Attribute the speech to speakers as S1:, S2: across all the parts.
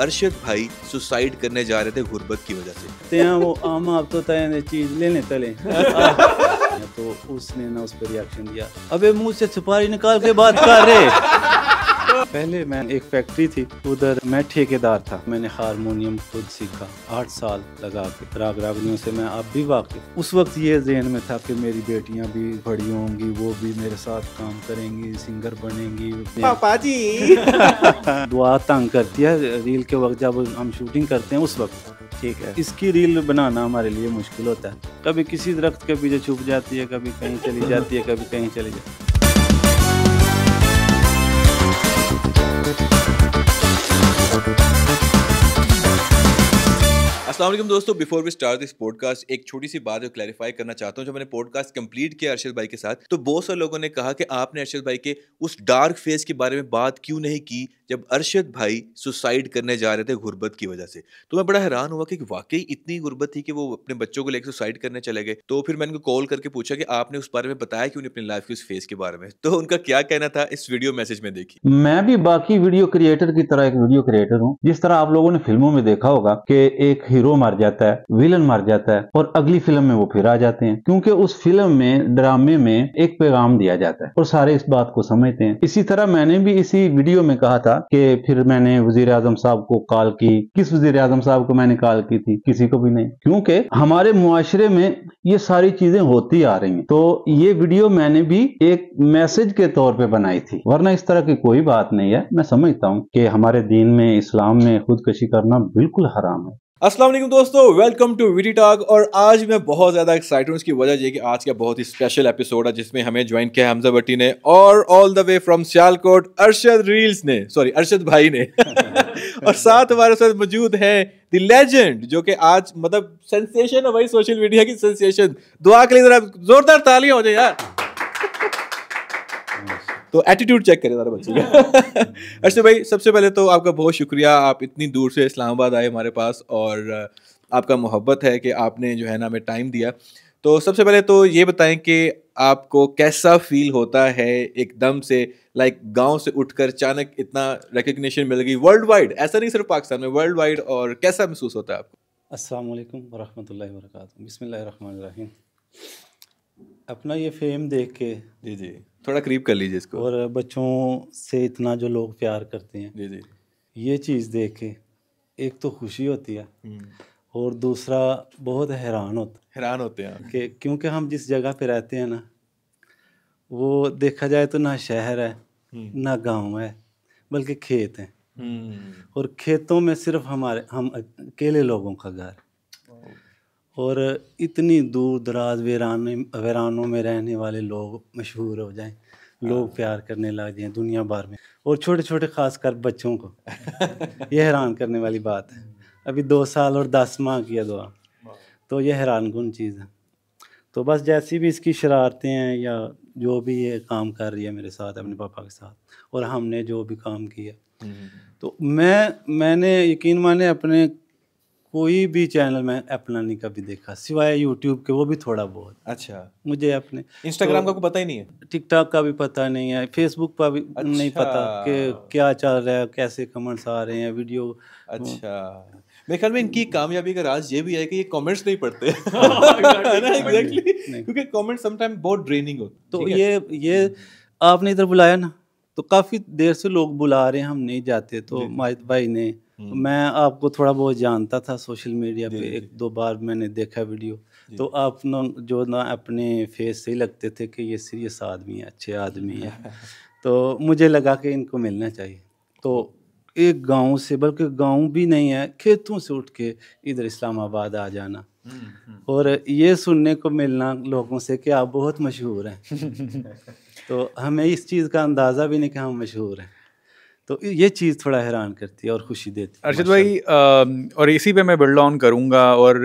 S1: अरशद भाई सुसाइड करने जा रहे थे गुर्बत की वजह से
S2: ते तो वो आम आप तो तय चीज ले लें तो उसने ना उस पर रिएक्शन दिया अबे मुंह से सुपारी निकाल के बात कर रहे पहले मैं एक फैक्ट्री थी उधर मैं ठेकेदार था मैंने हारमोनियम खुद सीखा आठ साल लगा के राग रागनियों से मैं अब भी वाकई उस वक्त ये जहन में था कि मेरी बेटियां भी बड़ी होंगी वो भी मेरे साथ काम करेंगी सिंगर बनेंगी पापा जी दुआ तंग करती है रील के वक्त जब हम शूटिंग करते हैं उस वक्त ठीक है इसकी रील बनाना हमारे लिए मुश्किल होता है कभी किसी दरख्त के पीछे छुप जाती है कभी कहीं चली जाती है कभी कहीं चली जाती है
S1: Thank असलम दोस्तों before we start this podcast एक छोटी सी बात क्लैरिफाई करना चाहता हूँ जब मैंने पॉडकास्ट कंप्लीट किया अर्शद भाई के साथ तो बहुत सारे लोगों ने कहा कि आपने अर्शद भाई के उस डार्क फेज के बारे में बात क्यों नहीं की जब अर्शद भाई सुसाइड करने जा रहे थे गुर्बत की वजह से तो मैं बड़ा हैरान हुआ कि वाकई इतनी गुर्बत थी कि वो अपने बच्चों को लेकर सुसाइड करने चले गए तो फिर मैंने उनको कॉल करके पूछा कि आपने उस बारे में बताया क्यों अपनी लाइफ के उस फेज के बारे में तो उनका क्या कहना था इस वीडियो मैसेज में देखिए
S2: मैं भी बाकी वीडियो क्रिएटर की तरह एक वीडियो क्रिएटर हूँ जिस तरह आप लोगों ने फिल्मों में देखा होगा कि एक हीरो हीरो मर जाता है विलन मर जाता है और अगली फिल्म में वो फिर आ जाते हैं क्योंकि उस फिल्म में ड्रामे में एक पैगाम दिया जाता है और सारे इस बात को समझते हैं इसी तरह मैंने भी इसी वीडियो में कहा था कि फिर मैंने वजीर आजम साहब को कॉल की किस वजीर आजम साहब को मैंने कॉल की थी किसी को भी नहीं क्योंकि हमारे मुआशरे में ये सारी चीजें होती आ रही हैं तो ये वीडियो मैंने भी एक मैसेज के तौर पे बनाई थी वरना इस तरह की कोई बात नहीं है मैं समझता हूँ कि हमारे दीन में इस्लाम में खुदकशी करना बिल्कुल हराम है
S1: असलम दोस्तों वेलकम टू वीटी टॉक और आज मैं बहुत ज़्यादा एक्साइटेड हूँ इसकी वजह यह कि आज का बहुत ही स्पेशल एपिसोड है जिसमें हमें ज्वाइन किया हमजा भट्टी ने और all the way from Sialkot Arshad reels ने सॉरी अरशद भाई ने और साथ हमारे साथ मौजूद है द लेजेंड जो कि आज मतलब सेंसेशन है भाई सोशल मीडिया की सेंसेशन दुआ के लिए ज़रा जोरदार तालियां हो जाए यार तो एटीट्यूड चेक करें ज़रा बच्चे का अर्षद अच्छा भाई सबसे पहले तो आपका बहुत शुक्रिया आप इतनी दूर से इस्लामाबाद आए हमारे पास और आपका मोहब्बत है कि आपने जो है ना हमें टाइम दिया तो सबसे पहले तो ये बताएं कि आपको कैसा फील होता है एकदम से लाइक गांव से उठकर अचानक इतना रिकग्निशन मिल गई वर्ल्ड वाइड ऐसा नहीं सिर्फ पाकिस्तान में वर्ल्ड वाइड और कैसा महसूस होता है आपको
S2: अस्सलाम वालेकुम वरहमतुल्लाहि वरकatuh अपना ये फेम देख के जी जी थोड़ा करीब कर लीजिए इसको और बच्चों से इतना जो लोग प्यार करते हैं जी जी ये चीज़ देख के एक तो खुशी होती है हम्म। और दूसरा बहुत हैरान होता हैरान होते हैं हाँ। कि क्योंकि हम जिस जगह पे रहते हैं ना वो देखा जाए तो ना शहर है हम्म। ना गांव है बल्कि खेत हैं हम्म। और खेतों में सिर्फ हमारे हम अकेले लोगों का घर और इतनी दूर दराज वीराने वीरानों में रहने वाले लोग मशहूर हो जाएं लोग हाँ। प्यार करने लग जाएं दुनिया भर में और छोटे छोटे खास कर बच्चों को यह हैरान करने वाली बात है अभी दो साल और दस माह की है दुआ तो यह हैरान कन चीज़ है तो बस जैसी भी इसकी शरारतें हैं या जो भी ये काम कर रही है मेरे साथ अपने पापा के साथ और हमने जो भी काम किया हम्म। तो मैं मैंने यकीन माने अपने कोई भी चैनल मैं अपना नहीं कभी देखा सिवाय यूट्यूब के वो भी थोड़ा बहुत अच्छा मुझे अपने इंस्टाग्राम तो, का पता ही नहीं है टिकटॉक का भी पता नहीं है फेसबुक का भी अच्छा। नहीं पता कि क्या चल रहा है कैसे कमेंट्स आ रहे हैं वीडियो अच्छा मेरे ख्याल में इनकी हम्म। कामयाबी का राज ये भी है कि ये कमेंट्स नहीं पढ़ते हाँ,
S3: क्योंकि
S2: कमेंट समटाइम बहुत ड्रेनिंग हो तो ये ये हम्म। आपने इधर बुलाया ना तो काफ़ी देर से लोग बुला रहे हैं हम नहीं जाते तो माहिद भाई ने हम्म। तो मैं आपको थोड़ा बहुत जानता था सोशल मीडिया पे एक दो बार मैंने देखा वीडियो तो आप ना जो ना अपने फेस से ही लगते थे कि ये सीरियस आदमी है अच्छे आदमी है तो मुझे लगा कि इनको मिलना चाहिए तो एक गांव से बल्कि गांव भी नहीं है खेतों से उठ के इधर इस्लामाबाद आ जाना हम्म, हम्म। और ये सुनने को मिलना लोगों से कि आप बहुत मशहूर
S4: हैं
S2: तो हमें इस चीज़ का अंदाज़ा भी नहीं कि हम मशहूर हैं तो ये चीज़ थोड़ा हैरान करती है और खुशी देती है अर्शद
S3: भाई आ, और इसी पे मैं बिल्ड ऑन करूँगा और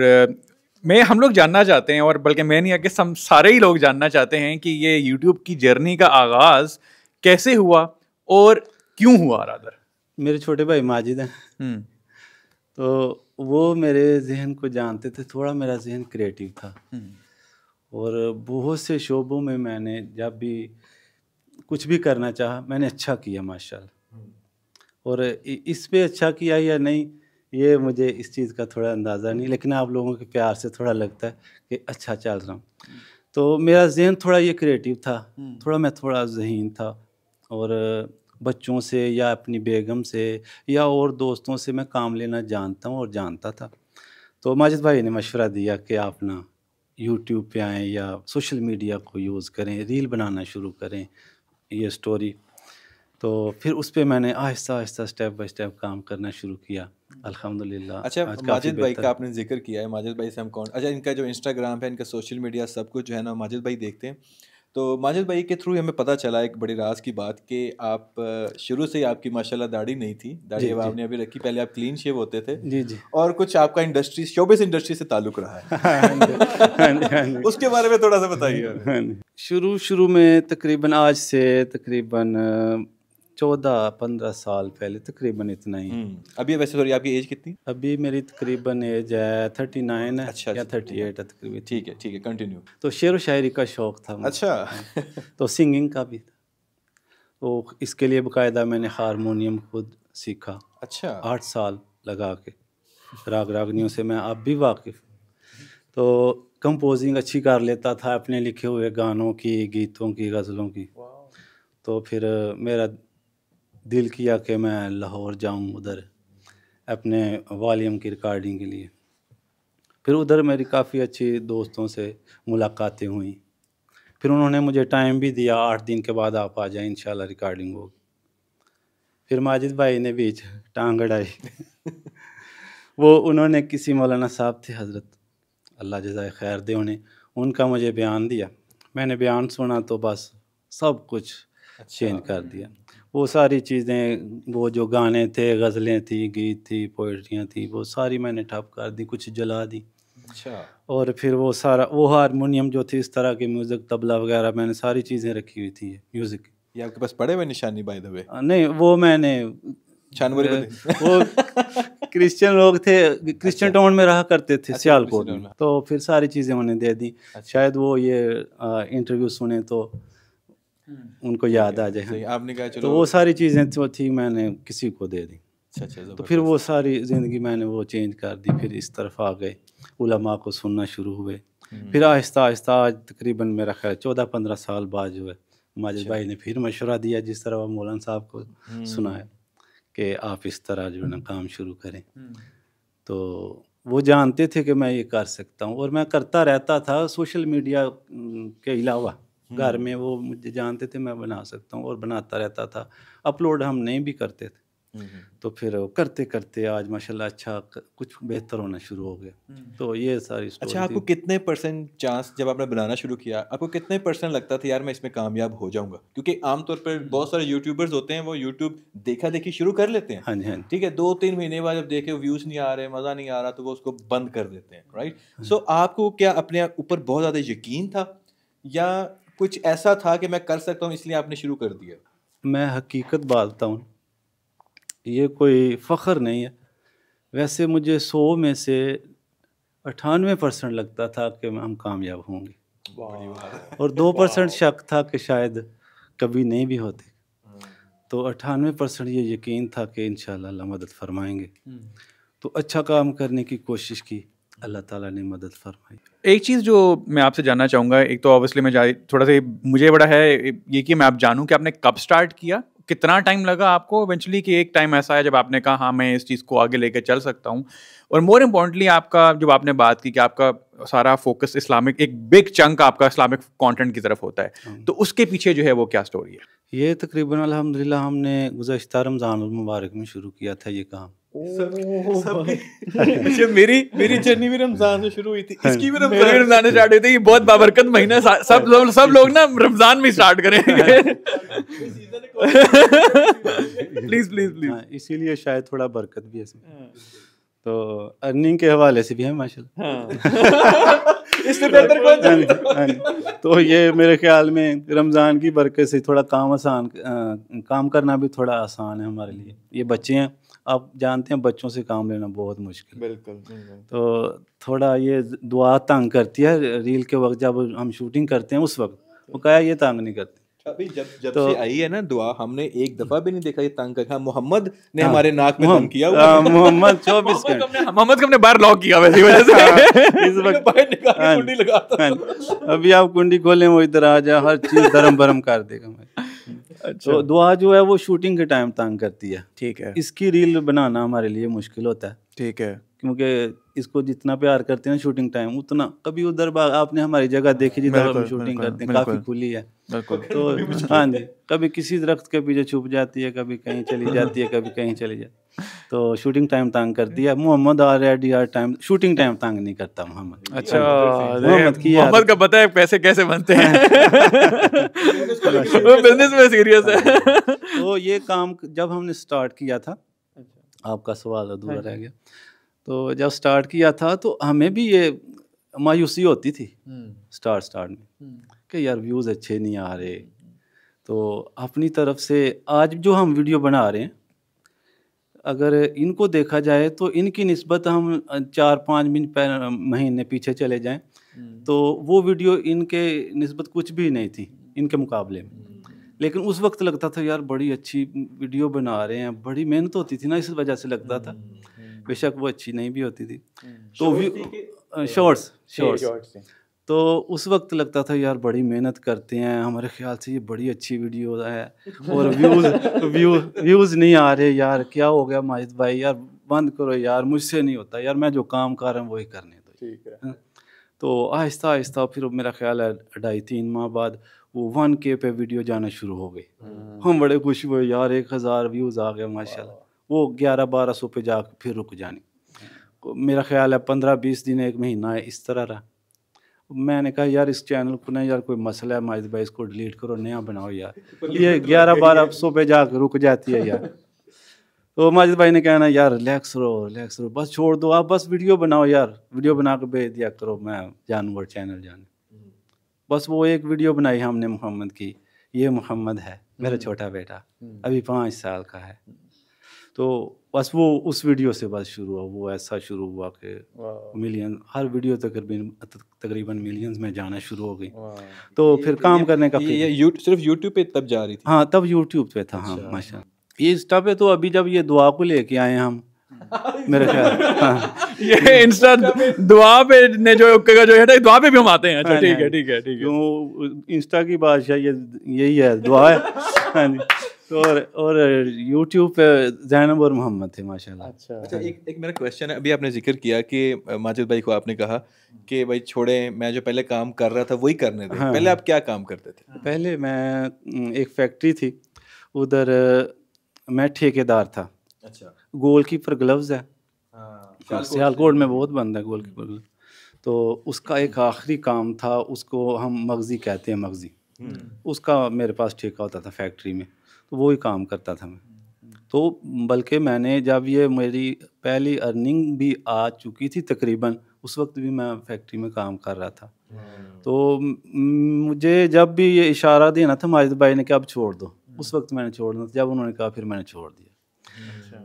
S3: मैं हम लोग जानना चाहते हैं और बल्कि मैं नहीं आगे हम सारे ही लोग जानना चाहते हैं कि ये यूट्यूब की जर्नी का आगाज़
S2: कैसे हुआ और क्यों हुआ रादर मेरे छोटे भाई माजिद हैं हम्म। तो वो मेरे जहन को जानते थे थोड़ा मेरा जहन क्रिएटिव था हम्म। और बहुत से शोबों में मैंने जब भी कुछ भी करना चाहा मैंने अच्छा किया माशाल्लाह और इस पर अच्छा किया या नहीं ये मुझे इस चीज़ का थोड़ा अंदाज़ा नहीं लेकिन आप लोगों के प्यार से थोड़ा लगता है कि अच्छा चल रहा हूँ तो मेरा जहन थोड़ा ये क्रिएटिव था हम्म। थोड़ा मैं थोड़ा जहीन था और बच्चों से या अपनी बेगम से या और दोस्तों से मैं काम लेना जानता हूँ और जानता था तो माजिद भाई ने मशवरा दिया कि आप ना यूट्यूब पे आएँ या सोशल मीडिया को यूज़ करें रील बनाना शुरू करें ये स्टोरी तो फिर उस पर मैंने आहिस्ता आहिस्ता स्टेप बाई स्टेप काम करना शुरू किया अलहमदिल्ला अच्छा माजिद भाई का
S1: आपने जिक्र किया है माजिद भाई से हम कौन अच्छा इनका जो इंस्टाग्राम है इनका सोशल मीडिया सब कुछ जो है ना माजिद भाई देखते हैं तो माजिद भाई के थ्रू हमें पता चला एक बड़ी राज की बात कि आप शुरू से ही आपकी माशाल्लाह दाढ़ी नहीं थी दाढ़ी अब आपने अभी रखी पहले आप क्लीन शेव होते थे जी जी और कुछ आपका इंडस्ट्री शोबे इंडस्ट्री से ताल्लुक रहा है हाँ, हाँ हाँ उसके बारे में थोड़ा सा
S2: बताइए शुरू शुरू में तकरीबन आज से तकरीबन चौदह पंद्रह साल पहले तकरीबन इतना ही हम्म, अभी वैसे सॉरी आपकी एज कितनी अभी मेरी तकरीबन एज है थर्टी नाइन है अच्छा, या थर्टी अच्छा। एट है तकरीबन ठीक है ठीक है कंटिन्यू तो शेर व शायरी का शौक़ था अच्छा तो सिंगिंग का भी था तो इसके लिए बाकायदा मैंने हारमोनीम खुद सीखा अच्छा आठ साल लगा के राग रागनियों से मैं अब भी वाकिफ़ तो कंपोजिंग अच्छी कर लेता था अपने लिखे हुए गानों की गीतों की गज़लों की तो फिर मेरा दिल किया कि मैं लाहौर जाऊं उधर अपने वॉलीम की रिकॉर्डिंग के लिए फिर उधर मेरी काफ़ी अच्छी दोस्तों से मुलाकातें हुई फिर उन्होंने मुझे टाइम भी दिया आठ दिन के बाद आप आ जाए इन रिकॉर्डिंग होगी फिर माजिद भाई ने बीच टांग अड़ाई वो उन्होंने किसी मौलाना साहब थे हज़रत अल्लाह जजाय खैर दे उन्हें उनका मुझे बयान दिया मैंने बयान सुना तो बस सब कुछ अच्छा, चेंज कर दिया वो सारी चीज़ें वो जो गाने थे गज़लें थी गीत थी पोइट्रियाँ थी वो सारी मैंने ठप कर दी कुछ जला दी अच्छा और फिर वो सारा वो हारमोनियम जो थी इस तरह के म्यूज़िक तबला वगैरह मैंने सारी चीज़ें रखी हुई थी म्यूज़िक ये आपके पास पड़े हुए निशानी बाय द वे नहीं वो मैंने जानवर वो क्रिश्चियन लोग थे क्रिश्चियन अच्छा। टाउन में रहा करते थे अच्छा, सियालकोट में तो फिर सारी चीज़ें उन्हें दे दी अच्छा। शायद वो ये इंटरव्यू सुने तो हम्म। उनको याद आ जाए हाँ। आपने कहा तो चलो तो वो सारी चीज़ें जो तो थी मैंने किसी को दे दी अच्छा, अच्छा तो फिर वो सारी ज़िंदगी मैंने वो चेंज कर दी फिर इस तरफ आ गए उलमा को सुनना शुरू हुए हम्म। फिर आहिस्ता आहिस्ता आज तकरीबन मेरा ख्याल चौदह पंद्रह साल बाद जो है माजिद अच्छा। भाई ने फिर मशवरा दिया जिस तरह मौलाना साहब को हम्म। सुनाया कि आप इस तरह जो है काम शुरू करें तो वो जानते थे कि मैं ये कर सकता हूँ और मैं करता रहता था सोशल मीडिया के अलावा घर हम्म। में वो मुझे जानते थे मैं बना सकता हूँ और बनाता रहता था अपलोड हम नहीं भी करते थे हम्म, हम्म। तो फिर करते करते आज माशाल्लाह अच्छा कुछ बेहतर होना शुरू हो गया तो ये सारी अच्छा आपको
S1: कितने परसेंट चांस जब आपने बनाना शुरू किया आपको कितने परसेंट लगता था यार मैं इसमें कामयाब हो जाऊंगा क्योंकि आमतौर पर बहुत सारे यूट्यूबर्स होते हैं वो यूट्यूब देखा देखी शुरू कर लेते हैं हाँ जी हाँ ठीक है दो तीन महीने बाद जब देखे व्यूज़ नहीं आ रहे मज़ा नहीं आ रहा तो वो उसको बंद कर देते हैं राइट हाँ सो आपको क्या अपने ऊपर बहुत ज़्यादा यकीन था या कुछ ऐसा था कि मैं कर सकता हूँ इसलिए आपने शुरू कर दिया
S2: मैं हकीकत बालता हूँ ये कोई फ़ख्र नहीं है वैसे मुझे सौ में से अठानवे परसेंट लगता था कि हम कामयाब
S3: होंगे
S2: और दो परसेंट शक था कि शायद कभी नहीं भी होते हम्म। तो अठानवे परसेंट ये यकीन था कि इन मदद फरमाएंगे हम्म। तो अच्छा काम करने की कोशिश की अल्लाह ताला ने मदद फरमाई
S3: एक चीज़ जो मैं आपसे जानना चाहूँगा एक तो ऑब्वियसली मैं थोड़ा सा मुझे बड़ा है ये कि मैं आप जानूँ कि आपने कब स्टार्ट किया कितना टाइम लगा आपको इवेंचुअली कि एक टाइम ऐसा है जब आपने कहा हाँ मैं इस चीज़ को आगे लेकर चल सकता हूँ और मोर इम्पोर्टेंटली आपका जब आपने बात की कि आपका सारा फोकस इस्लामिक एक बिग चंक आपका इस्लामिक कॉन्टेंट की तरफ होता है हाँ। तो उसके पीछे जो है वो क्या स्टोरी
S2: है ये तकरीबन अलहमदिल्ला हमने गुजशत रमज़ान मुबारक में शुरू किया था ये काम
S1: Oh
S4: अच्छा
S3: मेरी मेरी जर्नी भी रमजान से शुरू हुई थी हाँ इसकी भी रमजान रमजान से स्टार्ट हुई थी ये बहुत बाबरकत महीना हाँ सब लोग सब लोग ना रमजान में स्टार्ट करेंगे
S2: प्लीज प्लीज प्लीज इसीलिए शायद थोड़ा बरकत भी है हाँ। तो अर्निंग के हवाले से भी है माशाल्लाह
S3: इससे बेहतर
S2: कौन तो ये मेरे ख्याल में रमज़ान की बरकत से थोड़ा काम आसान काम करना भी थोड़ा आसान है हमारे लिए ये बच्चे हैं आप जानते हैं बच्चों से काम लेना बहुत मुश्किल बिल्कुल, तो थोड़ा ये दुआ तंग करती है रील के वक्त जब हम शूटिंग करते हैं उस वक्त वो कहा ये तंग नहीं करती
S1: अभी जब जब तो, से आई है ना दुआ हमने एक दफा भी नहीं देखा ये तंग कर मोहम्मद ने हाँ। हमारे नाक में तंग किया हाँ, मोहम्मद
S2: चौबीस मोहम्मद को हमने बाहर लॉक किया वैसे वजह से हाँ, इस वक्त बाहर निकाल कुंडी लगाता अभी आप कुंडी खोलें वो इधर आ जाए हर चीज धर्म भरम कर देगा अच्छा। तो दुआ जो है वो शूटिंग के टाइम तंग करती है ठीक है इसकी रील बनाना हमारे लिए मुश्किल होता है ठीक है क्योंकि इसको जितना प्यार करते हैं शूटिंग टाइम उतना कभी उधर आपने हमारी जगह देखी जिधर हम शूटिंग करते हैं काफी खुली है तो हाँ जी कभी किसी दरख्त के पीछे छुप जाती है कभी कहीं चली जाती है कभी कहीं चली जाती है तो शूटिंग टाइम तंग कर दिया मोहम्मद ऑलरेडी यार टाइम शूटिंग टाइम तंग नहीं करता मोहम्मद अच्छा मोहम्मद की मोहम्मद
S3: का पता है पैसे कैसे बनते हैं
S2: बिजनेस में सीरियस है तो ये काम जब हमने स्टार्ट किया था आपका सवाल अधूरा रह गया तो जब स्टार्ट किया था तो हमें भी ये मायूसी होती थी स्टार्ट हम्म। स्टार्ट में हम्म। कि यार व्यूज़ अच्छे नहीं आ रहे तो अपनी तरफ से आज जो हम वीडियो बना रहे हैं अगर इनको देखा जाए तो इनकी नस्बत हम चार पाँच मिनट महीने पीछे चले जाएं हम्म। तो वो वीडियो इनके नस्बत कुछ भी नहीं थी इनके मुकाबले में हम्म। लेकिन उस वक्त लगता था यार बड़ी अच्छी वीडियो बना रहे हैं बड़ी मेहनत होती थी ना इस वजह से लगता था हम्म, बेशक वो अच्छी नहीं भी होती थी तो व्यू शॉर्ट्स शॉर्ट्स तो उस वक्त लगता था यार बड़ी मेहनत करते हैं हमारे ख्याल से ये बड़ी अच्छी वीडियो है और व्यूज़ व्यू व्यूज़ नहीं आ रहे यार क्या हो गया माहिद भाई यार बंद करो यार मुझसे नहीं होता यार मैं जो काम कर रहा हूँ वही करने
S4: दो ठीक है हाँ।
S2: तो आहिस्ता आहिस्ता फिर मेरा ख्याल है ढाई तीन माह बाद वो वन के पे वीडियो जाना शुरू हो गई हम्म। हम बड़े खुश हुए यार एक हज़ार व्यूज़ आ गए माशाल्लाह वो ग्यारह बारह सौ पे जा फिर रुक जानी हम्म। मेरा ख्याल है पंद्रह बीस दिन एक महीना है इस तरह रहा मैंने कहा यार इस चैनल को ना यार कोई मसला है माजिद भाई इसको डिलीट करो नया बनाओ यार ये ग्यारह बारह सुबह जाकर रुक जाती है यार तो माजिद भाई ने कहना यार रिलैक्स रहो रिलैक्स रहो बस छोड़ दो आप बस वीडियो बनाओ यार वीडियो बना कर भेज दिया करो मैं जानवर चैनल जाने बस वो एक वीडियो बनाई हमने मोहम्मद की ये मोहम्मद है मेरा हम्म। छोटा बेटा हम्म। अभी पाँच साल का है तो बस वो उस वीडियो से बस शुरू हुआ वो ऐसा शुरू हुआ कि मिलियन हर वीडियो तकरीबन तकरीबन मिलियंस में जाना शुरू हो गई तो ये, फिर तो काम ये, करने का ये, ये यू,
S1: सिर्फ यूट्यूब पे तब जा रही थी
S2: हाँ तब यूट्यूब पे था हाँ अच्छा। माशा ये स्टफ है तो अभी जब ये दुआ को लेके आए हम मेरे ख्याल हाँ। ये इंस्टा दुआ पे ने जो का जो है दुआ पे भी हम आते हैं अच्छा हाँ हाँ ठीक है ठीक है ठीक है इंस्टा की बादशाह ये यही है दुआ है तो और और YouTube पे जैनब और मोहम्मद थे माशाल्लाह अच्छा अच्छा एक एक
S1: मेरा क्वेश्चन है अभी आपने जिक्र किया कि माजिद भाई को आपने कहा कि भाई छोड़े मैं जो पहले काम
S2: कर रहा था वही करने दे हाँ, पहले आप
S1: क्या काम करते थे
S2: हाँ। पहले मैं एक फैक्ट्री थी उधर मैं ठेकेदार था अच्छा गोलकीपर ग्लव्स है
S4: हाँ, सियालकोट
S2: में बहुत बंद है गोलकीपर ग्लव तो उसका एक आखिरी काम था उसको हम मगजी कहते हैं मगजी हम्म। उसका मेरे पास ठेका होता था फैक्ट्री में तो वो ही काम करता था मैं हम्म। तो बल्कि मैंने जब ये मेरी पहली अर्निंग भी आ चुकी थी तकरीबन उस वक्त भी मैं फैक्ट्री में काम कर रहा था हम्म। तो मुझे जब भी ये इशारा देना था माजिद भाई ने कि अब छोड़ दो उस वक्त मैंने छोड़ना था जब उन्होंने कहा फिर मैंने छोड़ दिया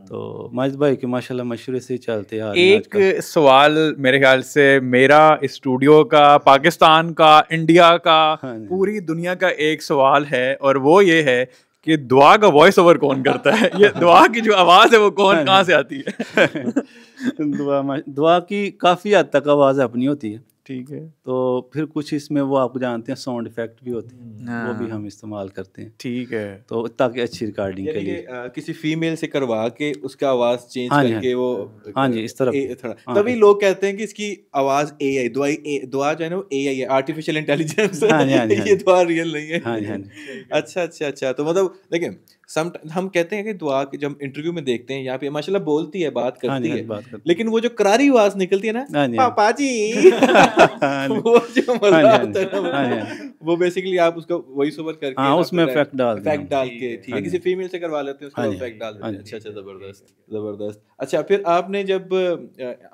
S2: तो माज भाई की माशाल्लाह मशहूर से चलते हैं एक
S3: सवाल मेरे ख्याल से मेरा स्टूडियो का पाकिस्तान का इंडिया का हाँ हाँ पूरी दुनिया का एक सवाल है और वो ये है कि
S2: दुआ का वॉइस ओवर कौन करता है ये दुआ की जो आवाज़ है वो कौन हाँ कहाँ से
S3: आती है
S2: दुआ दुआ की काफ़ी हद तक आवाज़ अपनी होती है ठीक है तो फिर कुछ इसमें वो आप जानते हैं साउंड इफेक्ट भी होते हैं हाँ। वो भी हम इस्तेमाल करते हैं ठीक है तो ताकि अच्छी रिकॉर्डिंग के लिए
S1: आ, किसी फीमेल से करवा के उसका आवाज़ चेंज हाँ करके हाँ वो हाँ जी इस तरफ हाँ, तभी लोग कहते हैं कि इसकी आवाज़ ए आई दुआई दुआ जो है ना वो ए आई है आर्टिफिशियल इंटेलिजेंस ये दुआ रियल नहीं है अच्छा अच्छा अच्छा तो मतलब देखिये सम हम कहते हैं कि दुआ के जब इंटरव्यू में देखते हैं यहाँ पे माशाल्लाह बोलती है बात हाँ करती हाँ है बात करती लेकिन वो जो करारी आवाज निकलती है ना हाँ पापा जी वो जो मजा आता है वो बेसिकली आप उसका वॉइस ओवर करके हाँ, उसमें फैक्ट डाल फैक्ट डाल के ठीक है किसी फीमेल से करवा लेते हैं उसको फैक्ट डाल देते अच्छा अच्छा जबरदस्त जबरदस्त अच्छा फिर आपने जब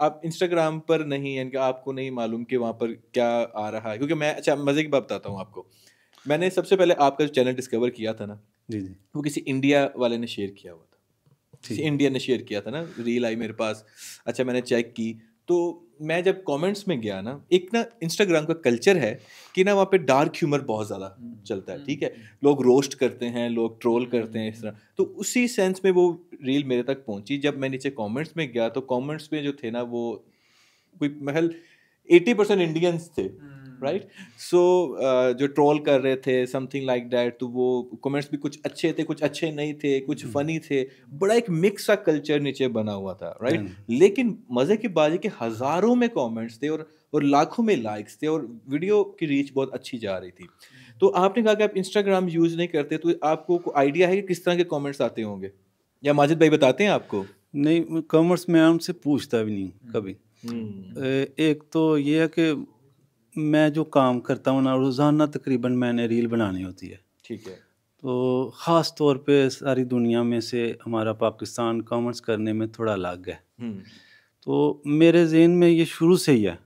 S1: आप इंस्टाग्राम पर नहीं यानी कि आपको नहीं मालूम कि वहाँ पर क्या आ रहा है क्योंकि मैं अच्छा मजे की बात बताता हूँ आपको मैंने सबसे पहले आपका जो चैनल डिस्कवर किया था ना जी जी वो किसी इंडिया वाले ने शेयर किया हुआ था किसी इंडिया ने शेयर किया था ना रील आई मेरे पास अच्छा मैंने चेक की तो मैं जब कमेंट्स में गया ना एक ना इंस्टाग्राम का कल्चर है कि ना वहाँ पे डार्क ह्यूमर बहुत ज़्यादा हम्म। चलता है ठीक है हम्म। लोग रोस्ट करते हैं लोग ट्रोल करते हैं इस हम्म। तरह तो उसी सेंस में वो रील मेरे तक पहुँची जब मैं नीचे कमेंट्स में गया तो कमेंट्स में जो थे ना वो कोई महल एटी परसेंट इंडियंस थे राइट सो hmm. uh, जो ट्रोल कर रहे थे समथिंग लाइक दैट तो वो कमेंट्स भी कुछ अच्छे थे कुछ अच्छे नहीं थे कुछ फनी hmm. थे बड़ा एक मिक्स सा कल्चर नीचे बना हुआ था राइट hmm. लेकिन मज़े की बात है कि हज़ारों में कमेंट्स थे और और लाखों में लाइक्स थे और वीडियो की रीच बहुत अच्छी जा रही थी तो आपने कहा कि आप इंस्टाग्राम यूज़ नहीं करते तो आपको आइडिया
S2: है कि किस तरह के कमेंट्स आते होंगे या माजिद भाई बताते हैं आपको नहीं कॉमर्स में आराम पूछता भी नहीं कभी एक तो ये है कि मैं जो काम करता हूँ ना रोज़ाना तकरीबन मैंने रील बनानी होती है ठीक है तो ख़ास तौर पे सारी दुनिया में से हमारा पाकिस्तान कॉमर्स करने में थोड़ा अलग है हम्म। तो मेरे जहन में ये शुरू से ही है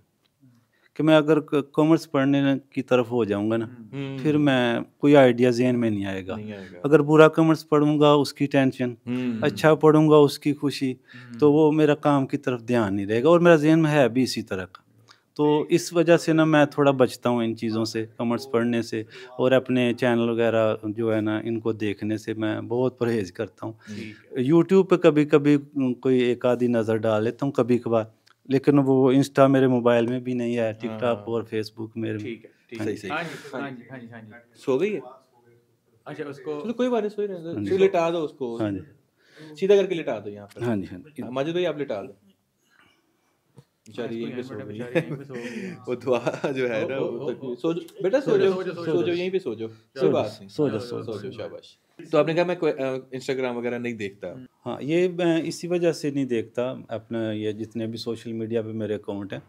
S2: कि मैं अगर कॉमर्स पढ़ने की तरफ हो जाऊंगा ना हम्म। फिर हम्म। मैं कोई आइडिया जहन में नहीं आएगा, नहीं आएगा। अगर बुरा कॉमर्स पढ़ूंगा उसकी टेंशन अच्छा पढ़ूंगा उसकी खुशी तो वो मेरा काम की तरफ ध्यान नहीं रहेगा और मेरा जेन में है भी इसी तरह का तो इस वजह से ना मैं थोड़ा बचता हूँ इन चीज़ों से कमर्स पढ़ने से और अपने चैनल वगैरह जो है ना इनको देखने से मैं बहुत परहेज करता हूँ यूट्यूब पे कभी कभी कोई एक आधी नज़र डाल लेता हूँ कभी कभार लेकिन वो इंस्टा मेरे मोबाइल में भी नहीं है टिकटॉक हाँ। और फेसबुक मेरे ठीक है सही हाँ सही
S1: हाँ सो गई है अच्छा उसको चलो कोई बात नहीं सो ही रहे लेटा दो उसको हाँ जी सीधा करके लेटा दो यहाँ पर हाँ जी हाँ जी माजिद भाई तो आप लेटा दो बेचारी यहीं पे सो गई वो दुआ जो है ना सो बेटा सो जाओ सो जाओ यहीं पे सो जाओ बात सो जाओ सो जाओ शाबाश तो आपने कहा मैं इंस्टाग्राम वगैरह नहीं देखता हम्म।
S2: हाँ ये मैं इसी वजह से नहीं देखता अपना ये जितने भी सोशल मीडिया पे मेरे अकाउंट हैं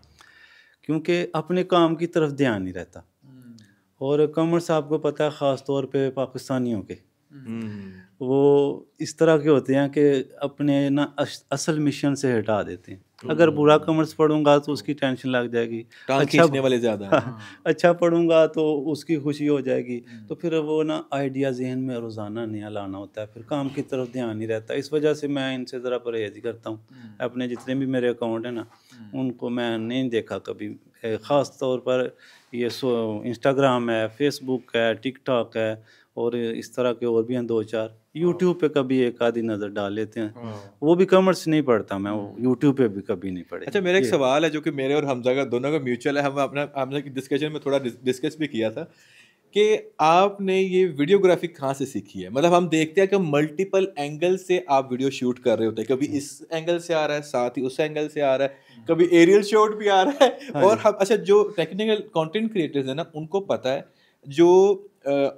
S2: क्योंकि अपने काम की तरफ ध्यान नहीं रहता हम्म। और कमर्स आपको पता है ख़ास तौर पे पाकिस्तानियों के
S4: हम्म।
S2: वो इस तरह के होते हैं कि अपने ना असल मिशन से हटा देते हैं हम्म। अगर बुरा कॉमर्स पढ़ूंगा तो उसकी टेंशन लग जाएगी अच्छा वाले ज़्यादा अच्छा पढ़ूंगा तो उसकी खुशी हो जाएगी हम्म। तो फिर वो ना आइडिया जहन में रोज़ाना नया लाना होता है फिर काम की तरफ ध्यान नहीं रहता इस वजह से मैं इनसे ज़रा परहेज करता हूँ हम्म। अपने जितने भी मेरे अकाउंट हैं ना उनको मैं नहीं देखा कभी ख़ास तौर पर ये सो इंस्टाग्राम है फेसबुक है टिकटॉक है और इस तरह के और भी हैं दो चार यूट्यूब पे कभी एक आधी नज़र डाल लेते हैं हाँ। वो भी कॉमर्स नहीं पढ़ता मैं यूट्यूब हम्म। पे भी कभी नहीं पढ़े अच्छा मेरा एक सवाल
S1: है जो कि मेरे और हमजा का दोनों का म्यूचुअल है हम अपना की डिस्कशन में थोड़ा डिस्कस भी किया था कि आपने ये वीडियोग्राफी कहाँ से सीखी है मतलब हम देखते हैं कि मल्टीपल एंगल से आप वीडियो शूट कर रहे होते हैं कभी हम्म। इस एंगल से आ रहा है साथ ही उस एंगल से आ रहा है हम्म। कभी एरियल शॉट भी आ रहा है हाँ और हम अच्छा जो टेक्निकल कंटेंट क्रिएटर्स हैं ना उनको पता है जो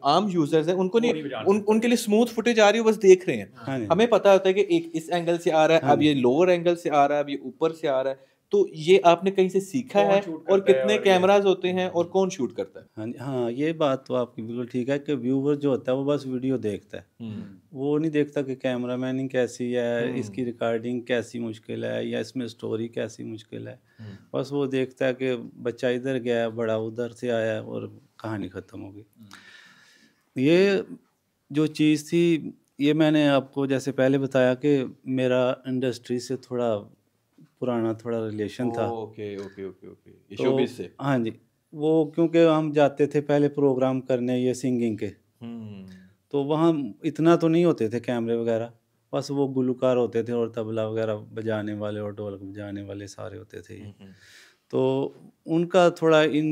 S1: आम यूजर्स हैं उनको नहीं, उन, उनके लिए स्मूथ फुटेज आ रही है बस देख रहे हैं हाँ हमें पता होता है कि एक इस एंगल से आ रहा है हाँ अब ये लोअर एंगल से आ रहा है अब ये ऊपर से आ रहा है तो ये आपने कहीं से सीखा है और कितने कैमराज
S2: होते हैं और कौन शूट करता है हाँ हाँ ये बात तो आपकी बिल्कुल ठीक है कि व्यूवर जो होता है वो बस वीडियो देखता है हम्म। वो नहीं देखता कि कैमरा मैनिंग कैसी है हम्म। इसकी रिकॉर्डिंग कैसी मुश्किल है या इसमें स्टोरी कैसी मुश्किल है हम्म। बस वो देखता है कि बच्चा इधर गया बड़ा उधर से आया और कहानी ख़त्म हो गई हम्म। ये जो चीज़ थी ये मैंने आपको जैसे पहले बताया कि मेरा इंडस्ट्री से थोड़ा पुराना थोड़ा रिलेशन था
S1: ओके ओके ओके ओके तो, से
S2: हाँ जी वो क्योंकि हम जाते थे पहले प्रोग्राम करने ये सिंगिंग के हम्म। तो वहाँ इतना तो नहीं होते थे कैमरे वगैरह बस वो गुलकार होते थे और तबला वगैरह बजाने वाले और ढोलक बजाने वाले सारे होते थे हम्म, तो उनका थोड़ा इन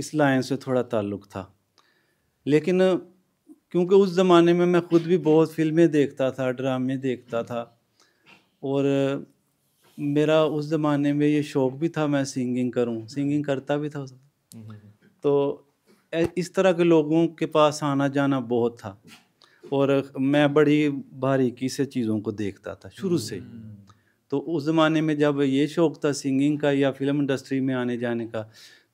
S2: इस लाइन से थोड़ा ताल्लुक़ था लेकिन क्योंकि उस ज़माने में मैं ख़ुद भी बहुत फिल्में देखता था ड्रामे देखता था और मेरा उस ज़माने में ये शौक़ भी था मैं सिंगिंग करूं सिंगिंग करता भी था तो इस तरह के लोगों के पास आना जाना बहुत था और मैं बड़ी बारीकी से चीज़ों को देखता था शुरू से तो उस ज़माने में जब ये शौक़ था सिंगिंग का या फिल्म इंडस्ट्री में आने जाने का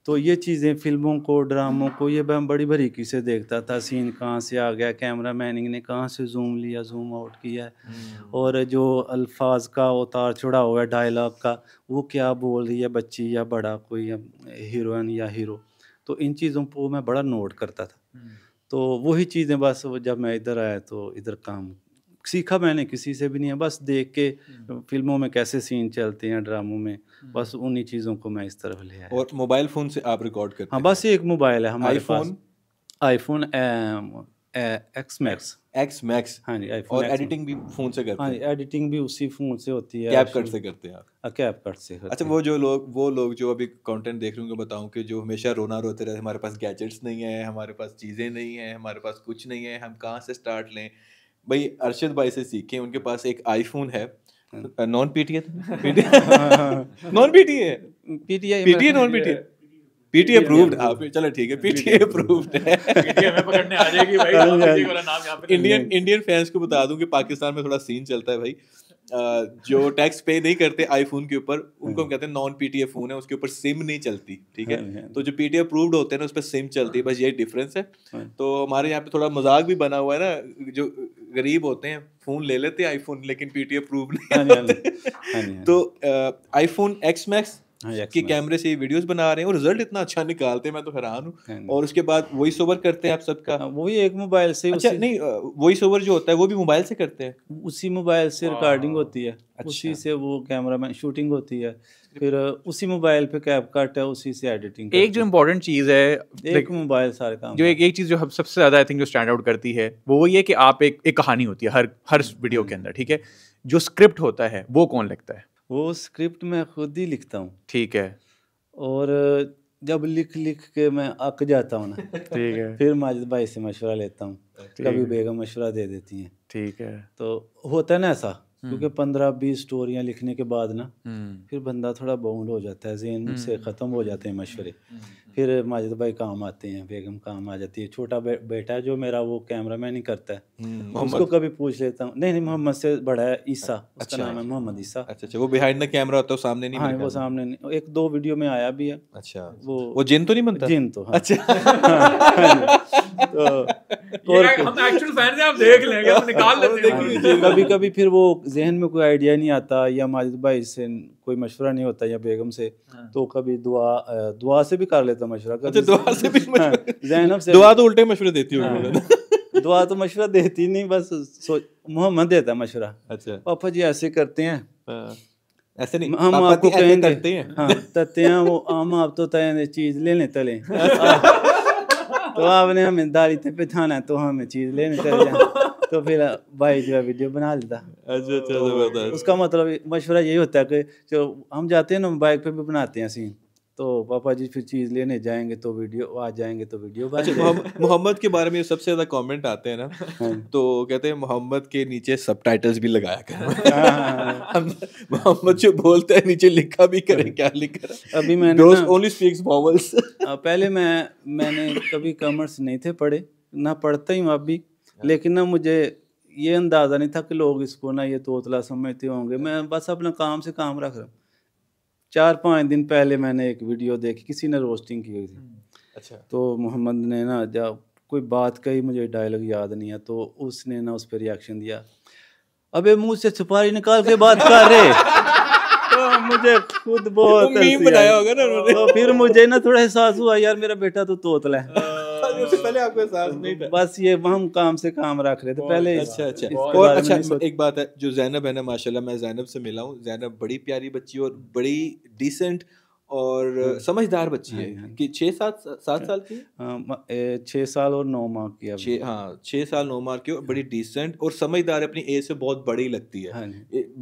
S2: तो ये चीज़ें फिल्मों को ड्रामों को ये मैं बड़ी बारीकी से देखता था सीन कहाँ से आ गया कैमरा मैनिंग ने कहाँ से जूम लिया जूम आउट किया हम्म। और जो अल्फाज का उतार चढ़ाव है डायलॉग का वो क्या बोल रही है बच्ची या बड़ा कोई हीरोइन या हीरो तो इन चीज़ों को मैं बड़ा नोट करता था हम्म। तो वही चीज़ें बस जब मैं इधर आया तो इधर काम सीखा मैंने किसी से भी नहीं है बस देख के हम्म। फिल्मों में कैसे सीन चलते हैं ड्रामों में हम्म। बस उन्हीं चीज़ों को मैं इस तरफ ले आया और मोबाइल फ़ोन से आप रिकॉर्ड करते हाँ बस एक मोबाइल है हमारे iPhone iPhone X Max X Max हाँ जी और एडिटिंग भी फोन से करते हाँ हैं हाँ एडिटिंग भी उसी फोन से होती है कैप कट से करते हैं आप कैप हाँ, कट से करते अच्छा वो
S1: जो लोग वो लोग जो अभी कंटेंट देख रहे होंगे बताऊं कि जो हमेशा रोना रोते रहते हमारे पास गैजेट्स नहीं है हमारे पास चीज़ें नहीं है हमारे पास कुछ नहीं है हम कहाँ से स्टार्ट लें भाई अरशद भाई से सीखे उनके पास एक आईफोन है non PTA non PTA PTA PTA non PTA PTA approved आप चलो ठीक है पीटीए अप्रूव्ड है पकड़ने आ जाएगी भाई इंडियन इंडियन फैंस को बता दूं कि पाकिस्तान में थोड़ा सीन चलता है भाई जो टैक्स पे नहीं करते आईफोन के ऊपर उनको हम कहते हैं नॉन पीटीए फोन है उसके ऊपर सिम नहीं चलती ठीक है तो जो पीटीए अप्रूव्ड होते हैं ना उस पर सिम चलती है बस यही डिफरेंस है तो हमारे यहाँ पे थोड़ा मजाक भी बना हुआ है ना जो गरीब होते हैं फ़ोन ले लेते हैं आईफोन लेकिन पीटी अप्रूव नहीं हाँ हाँ हाँ तो आईफोन एक्स मैक्स हाँ, कि कैमरे से वीडियोस बना रहे हैं और रिजल्ट इतना अच्छा निकालते हैं मैं तो हैरान हूँ हाँ और उसके बाद वॉइस ओवर करते हैं आप सबका हाँ, वो भी एक मोबाइल से अच्छा नहीं वॉइस
S2: ओवर जो होता है वो भी मोबाइल से करते हैं उसी मोबाइल से रिकॉर्डिंग होती है अच्छा। उसी से वो कैमरा मैन शूटिंग होती है फिर उसी मोबाइल पे कैप कट है उसी से एडिटिंग एक
S3: जो इम्पोर्टेंट चीज़ है एक
S2: मोबाइल सारे काम जो
S3: एक एक चीज़ जो हम सबसे ज़्यादा आई थिंक जो स्टैंड आउट करती है वो वही है कि आप एक एक कहानी होती है हर हर वीडियो के हम्म। अंदर ठीक है जो स्क्रिप्ट होता है वो कौन लिखता है
S2: वो स्क्रिप्ट मैं खुद ही लिखता हूँ ठीक है और जब लिख लिख के मैं अक जाता हूँ ना ठीक है फिर माजिद भाई से मशवरा लेता हूँ कभी बेगम मशवरा दे देती हैं ठीक है तो होता है ना ऐसा हम्म। क्योंकि पंद्रह बीस स्टोरियाँ लिखने के बाद ना हम्म। फिर बंदा थोड़ा बाउंड हो जाता है जेन हम्म। से ख़त्म हो जाते हैं मशवरे फिर माजिद भाई काम आते हैं बेगम काम आ जाती है छोटा बे, बेटा जो मेरा वो कैमरा मैन ही करता है हम्म, उसको कभी पूछ लेता हूँ नहीं नहीं मोहम्मद से बड़ा है ईसा अच्छा, नाम अच्छा। है मोहम्मद ईसा अच्छा, अच्छा वो बिहाइंड द कैमरा होता है सामने नहीं हाँ, वो सामने नहीं एक दो वीडियो में आया भी है अच्छा वो वो जिन तो नहीं बनता जिन तो हाँ। अच्छा
S3: हाँ, तो, कभी
S2: कभी फिर वो जहन में कोई आइडिया नहीं आता या माजिद भाई से कोई मशवरा नहीं होता या बेगम से हाँ। तो कभी दुआ दुआ से भी कर लेता मशवरा कर अच्छा, दुआ से भी हाँ, जैनब से दुआ तो उल्टे मशवरे देती हूँ हाँ। दुआ तो मशवरा देती नहीं बस सोच मोहम्मद देता मशवरा अच्छा पापा जी ऐसे करते हैं हाँ, ऐसे नहीं हम आपको कहेंगे करते हैं हाँ तते हैं वो हम आप तो तय चीज ले लें तले तो आपने हमें दाली पे बिठाना है तो हमें चीज लेने चले जाए तो फिर भाई जो है वीडियो बना लेता अच्छा अच्छा जबरदस्त तो उसका मतलब मशवरा यही होता है कि जो हम जाते हैं ना बाइक पे भी बनाते हैं सीन तो पापा जी फिर चीज़ लेने जाएंगे तो वीडियो आ जाएंगे तो वीडियो अच्छा
S1: मोहम्मद के बारे में सबसे ज़्यादा कमेंट आते हैं ना हाँ। तो कहते हैं मोहम्मद के नीचे सब भी लगाया कर हाँ। मोहम्मद जो बोलते हैं नीचे लिखा भी करें हाँ। क्या लिखा
S2: अभी मैंने ओनली स्पीक्स पहले मैं मैंने कभी कॉमर्स नहीं थे पढ़े ना पढ़ता ही हूँ अभी लेकिन ना मुझे ये अंदाज़ा नहीं था कि लोग इसको ना ये तोतला समझते होंगे मैं बस अपना काम से काम रख रहा हूँ चार पाँच दिन पहले मैंने एक वीडियो देखी किसी ने रोस्टिंग की हुई थी hmm. अच्छा तो मोहम्मद ने ना जब कोई बात कही मुझे डायलॉग याद नहीं है तो उसने ना उस पर रिएक्शन दिया अबे मुंह से सुपारी निकाल के बात कर रहे तो मुझे खुद बहुत तो फिर मुझे ना थोड़ा एहसास हुआ यार मेरा बेटा तो तोतला है हाँ। उससे
S1: पहले आपको एहसास
S2: तो नहीं था बस ये हम काम से काम रख रहे थे पहले अच्छा अच्छा और अच्छा
S1: एक बात है जो जैनब है ना माशाल्लाह मैं जैनब से मिला हूँ जैनब बड़ी प्यारी बच्ची और बड़ी डिसेंट और हाँ। समझदार बच्ची हाँ है हाँ कि छः सात सात साल की छः साल और नौ माह की छः हाँ छः साल नौ माह की और बड़ी डिसेंट और समझदार अपनी एज से बहुत बड़ी लगती है हाँ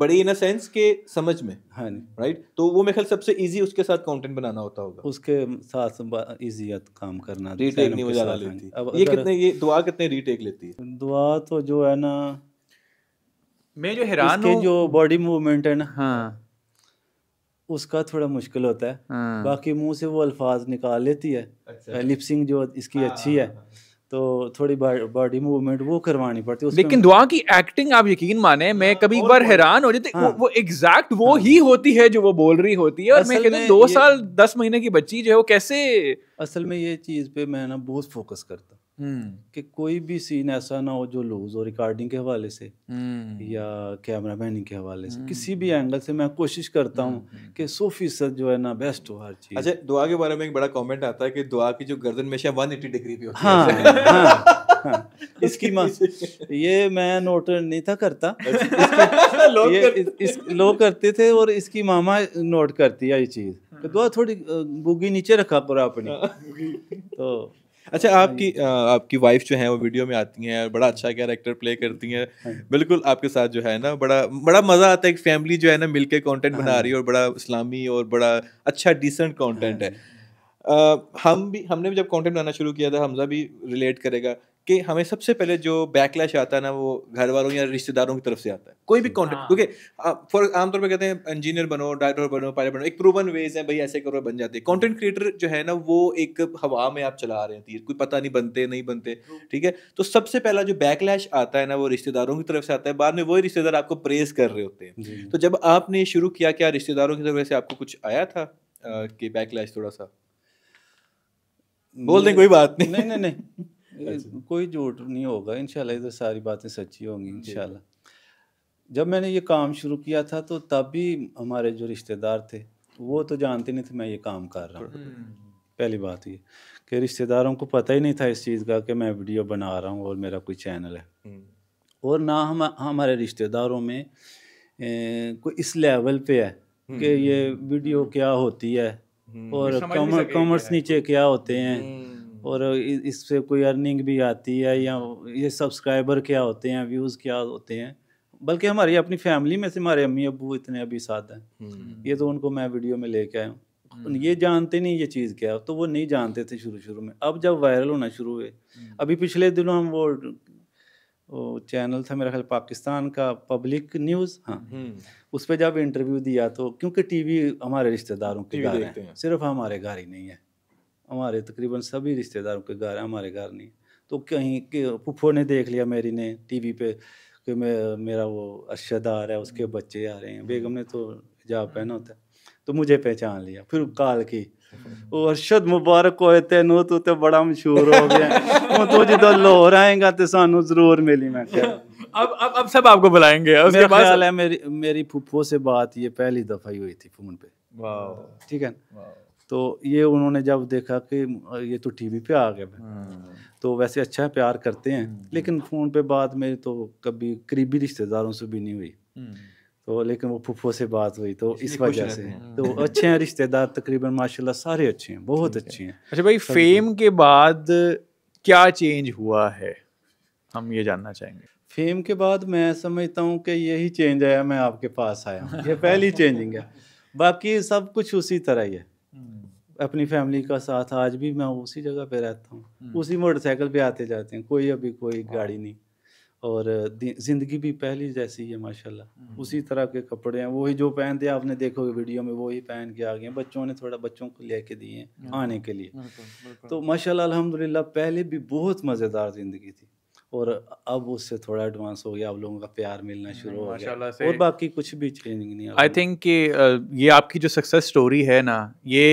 S1: बड़ी इन अ सेंस के समझ में
S2: हाँ जी राइट तो वो मेरे ख्याल सबसे इजी उसके साथ कंटेंट बनाना होता होगा उसके साथ इजी काम करना रीटेक नहीं हो ज़्यादा लेती अब ये कितने
S1: ये दुआ कितने रीटेक लेती है
S2: दुआ तो जो है ना मैं जो हैरान हूँ जो बॉडी मूवमेंट है ना हाँ उसका थोड़ा मुश्किल होता है हाँ। बाकी मुंह से वो अल्फाज निकाल लेती है अच्छा।, अच्छा। लिपसिंग जो इसकी हाँ, अच्छी हाँ, है तो थोड़ी बॉडी मूवमेंट वो करवानी पड़ती है लेकिन
S3: दुआ की एक्टिंग आप यकीन माने मैं कभी एक बार हैरान हो जाती हाँ, वो, एग्जैक्ट वो हाँ, ही होती
S2: है जो वो बोल रही होती है और मैं कहता दो साल दस महीने की बच्ची जो है वो कैसे असल में ये चीज़ पे मैं ना बहुत फोकस करता हम्म। कि कोई भी सीन ऐसा ना हो जो लूज हो रिकॉर्डिंग के हवाले से हम्म। या कैमरा मैनिंग के हवाले से किसी भी एंगल हम्म। से मैं कोशिश करता हूँ कि सौ फीसद जो है ना बेस्ट हो हर चीज़ अच्छा
S1: दुआ के बारे में एक बड़ा कमेंट आता है कि दुआ की जो गर्दन में वन एट्टी डिग्री पे होती हाँ, है हाँ, हाँ, हाँ। इसकी मां ये
S2: मैं नोट नहीं था करता अच्छा, लोग कर... लो करते थे और इसकी मामा नोट करती है ये चीज़ हाँ। तो दुआ थोड़ी बुगी नीचे रखा पूरा अपनी हाँ, तो
S1: अच्छा हाँ आपकी आपकी वाइफ जो है वो वीडियो में आती हैं और बड़ा अच्छा कैरेक्टर प्ले करती हैं हाँ बिल्कुल आपके साथ जो है ना बड़ा बड़ा मज़ा आता है एक फैमिली जो है ना मिलके कंटेंट हाँ बना रही है और बड़ा इस्लामी और बड़ा अच्छा डिसेंट कंटेंट है आ, हम भी हमने भी जब कंटेंट बनाना शुरू किया था हमजा भी रिलेट करेगा कि हमें सबसे पहले जो बैकलैश आता है ना वो घर वालों या रिश्तेदारों की तरफ से आता है कोई भी कॉन्टेक्ट हाँ। क्योंकि फॉर आमतौर पर कहते हैं इंजीनियर बनो डायरेक्टर बनो पायलट बनो एक प्रूवन वेज है भाई ऐसे करो बन जाते हैं कॉन्टेंट क्रिएटर जो है ना वो एक हवा में आप चला रहे हैं तीर कोई पता नहीं बनते नहीं बनते ठीक है तो सबसे पहला जो बैकलैश आता है ना वो रिश्तेदारों की तरफ से आता है बाद में वही रिश्तेदार आपको प्रेस कर रहे होते हैं तो जब आपने शुरू किया क्या रिश्तेदारों की तरफ से आपको कुछ आया था कि बैकलैश थोड़ा सा बोल दें कोई बात नहीं नहीं नहीं
S2: कोई झूठ नहीं होगा इनशाला इधर सारी बातें सच्ची होंगी इंशाल्लाह जब मैंने ये काम शुरू किया था तो तब भी हमारे जो रिश्तेदार थे वो तो जानते नहीं थे मैं ये काम कर रहा हूँ हम्म। पहली बात ये कि रिश्तेदारों को पता ही नहीं था इस चीज़ का कि मैं वीडियो बना रहा हूँ और मेरा कोई चैनल है हम्म। और ना हम हमारे रिश्तेदारों में ए, कोई इस लेवल पे है हम्म। कि ये वीडियो क्या होती है और कॉमर्स नीचे क्या होते हैं और इससे कोई अर्निंग भी आती है या ये सब्सक्राइबर क्या होते हैं व्यूज़ क्या होते हैं बल्कि हमारी अपनी फैमिली में से हमारे अम्मी अबू इतने अभी साथ हैं हम्म। ये तो उनको मैं वीडियो में लेके आया हूँ हम्म। ये जानते नहीं ये चीज़ क्या है तो वो नहीं जानते थे शुरू शुरू में अब जब वायरल होना शुरू हुए हम्म। अभी पिछले दिनों हम वो वो चैनल था मेरा ख्याल पाकिस्तान का पब्लिक न्यूज़ हाँ उस पर जब इंटरव्यू दिया तो क्योंकि टीवी हमारे रिश्तेदारों के घर हैं सिर्फ हमारे घर ही नहीं है हमारे तकरीबन सभी रिश्तेदारों के घर हमारे घर नहीं तो कहीं के फुफो ने देख लिया मेरी ने टीवी पे कि मैं मेरा वो अरशद आ रहा है उसके बच्चे आ रहे हैं हम्म। बेगम ने तो जाब पहना होता है तो मुझे पहचान लिया फिर काल की वो अरशद मुबारक हो तेन तू तो बड़ा मशहूर हो गया हूँ तू जो लाहौर आएगा तो सानू जरूर मिली मैं क्या अब अब अब सब आपको बुलाएंगे उसके बाद ख्याल है मेरी मेरी फुप्पो से बात ये पहली दफ़ा ही हुई थी फ़ोन पे ठीक है तो ये उन्होंने जब देखा कि ये तो टीवी पे आ गया हाँ। तो वैसे अच्छा प्यार करते हैं हम्म। लेकिन फ़ोन पे बाद में तो कभी करीबी रिश्तेदारों से भी नहीं हुई हम्म। तो लेकिन वो फुफो से बात हुई तो इस वजह से तो हम्म। अच्छे हैं रिश्तेदार तकरीबन माशाल्लाह सारे अच्छे हैं बहुत अच्छे हैं अच्छा भाई फेम
S3: के बाद क्या चेंज हुआ है हम ये जानना चाहेंगे
S2: फेम के बाद मैं समझता हूँ कि यही चेंज आया मैं आपके पास आया हूँ ये पहली चेंजिंग है बाकी सब कुछ उसी तरह ही है अपनी फैमिली का साथ आज भी मैं उसी जगह पे रहता हूँ हम्म। उसी मोटरसाइकिल पे आते जाते हैं कोई अभी कोई हाँ। गाड़ी नहीं और ज़िंदगी भी पहली जैसी है माशाल्लाह हम्म। उसी तरह के कपड़े हैं वही जो पहनते आपने देखोगे वीडियो में वही पहन के आ गए बच्चों ने थोड़ा बच्चों को लेके दिए आने के लिए तो माशाल्लाह अल्हम्दुलिल्लाह पहले भी बहुत मज़ेदार ज़िंदगी थी और अब उससे थोड़ा एडवांस हो गया अब लोगों का प्यार मिलना हम्म, शुरू हो गया और बाकी कुछ भी चेंजिंग नहीं आई
S3: थिंक कि ये आपकी जो सक्सेस स्टोरी है ना ये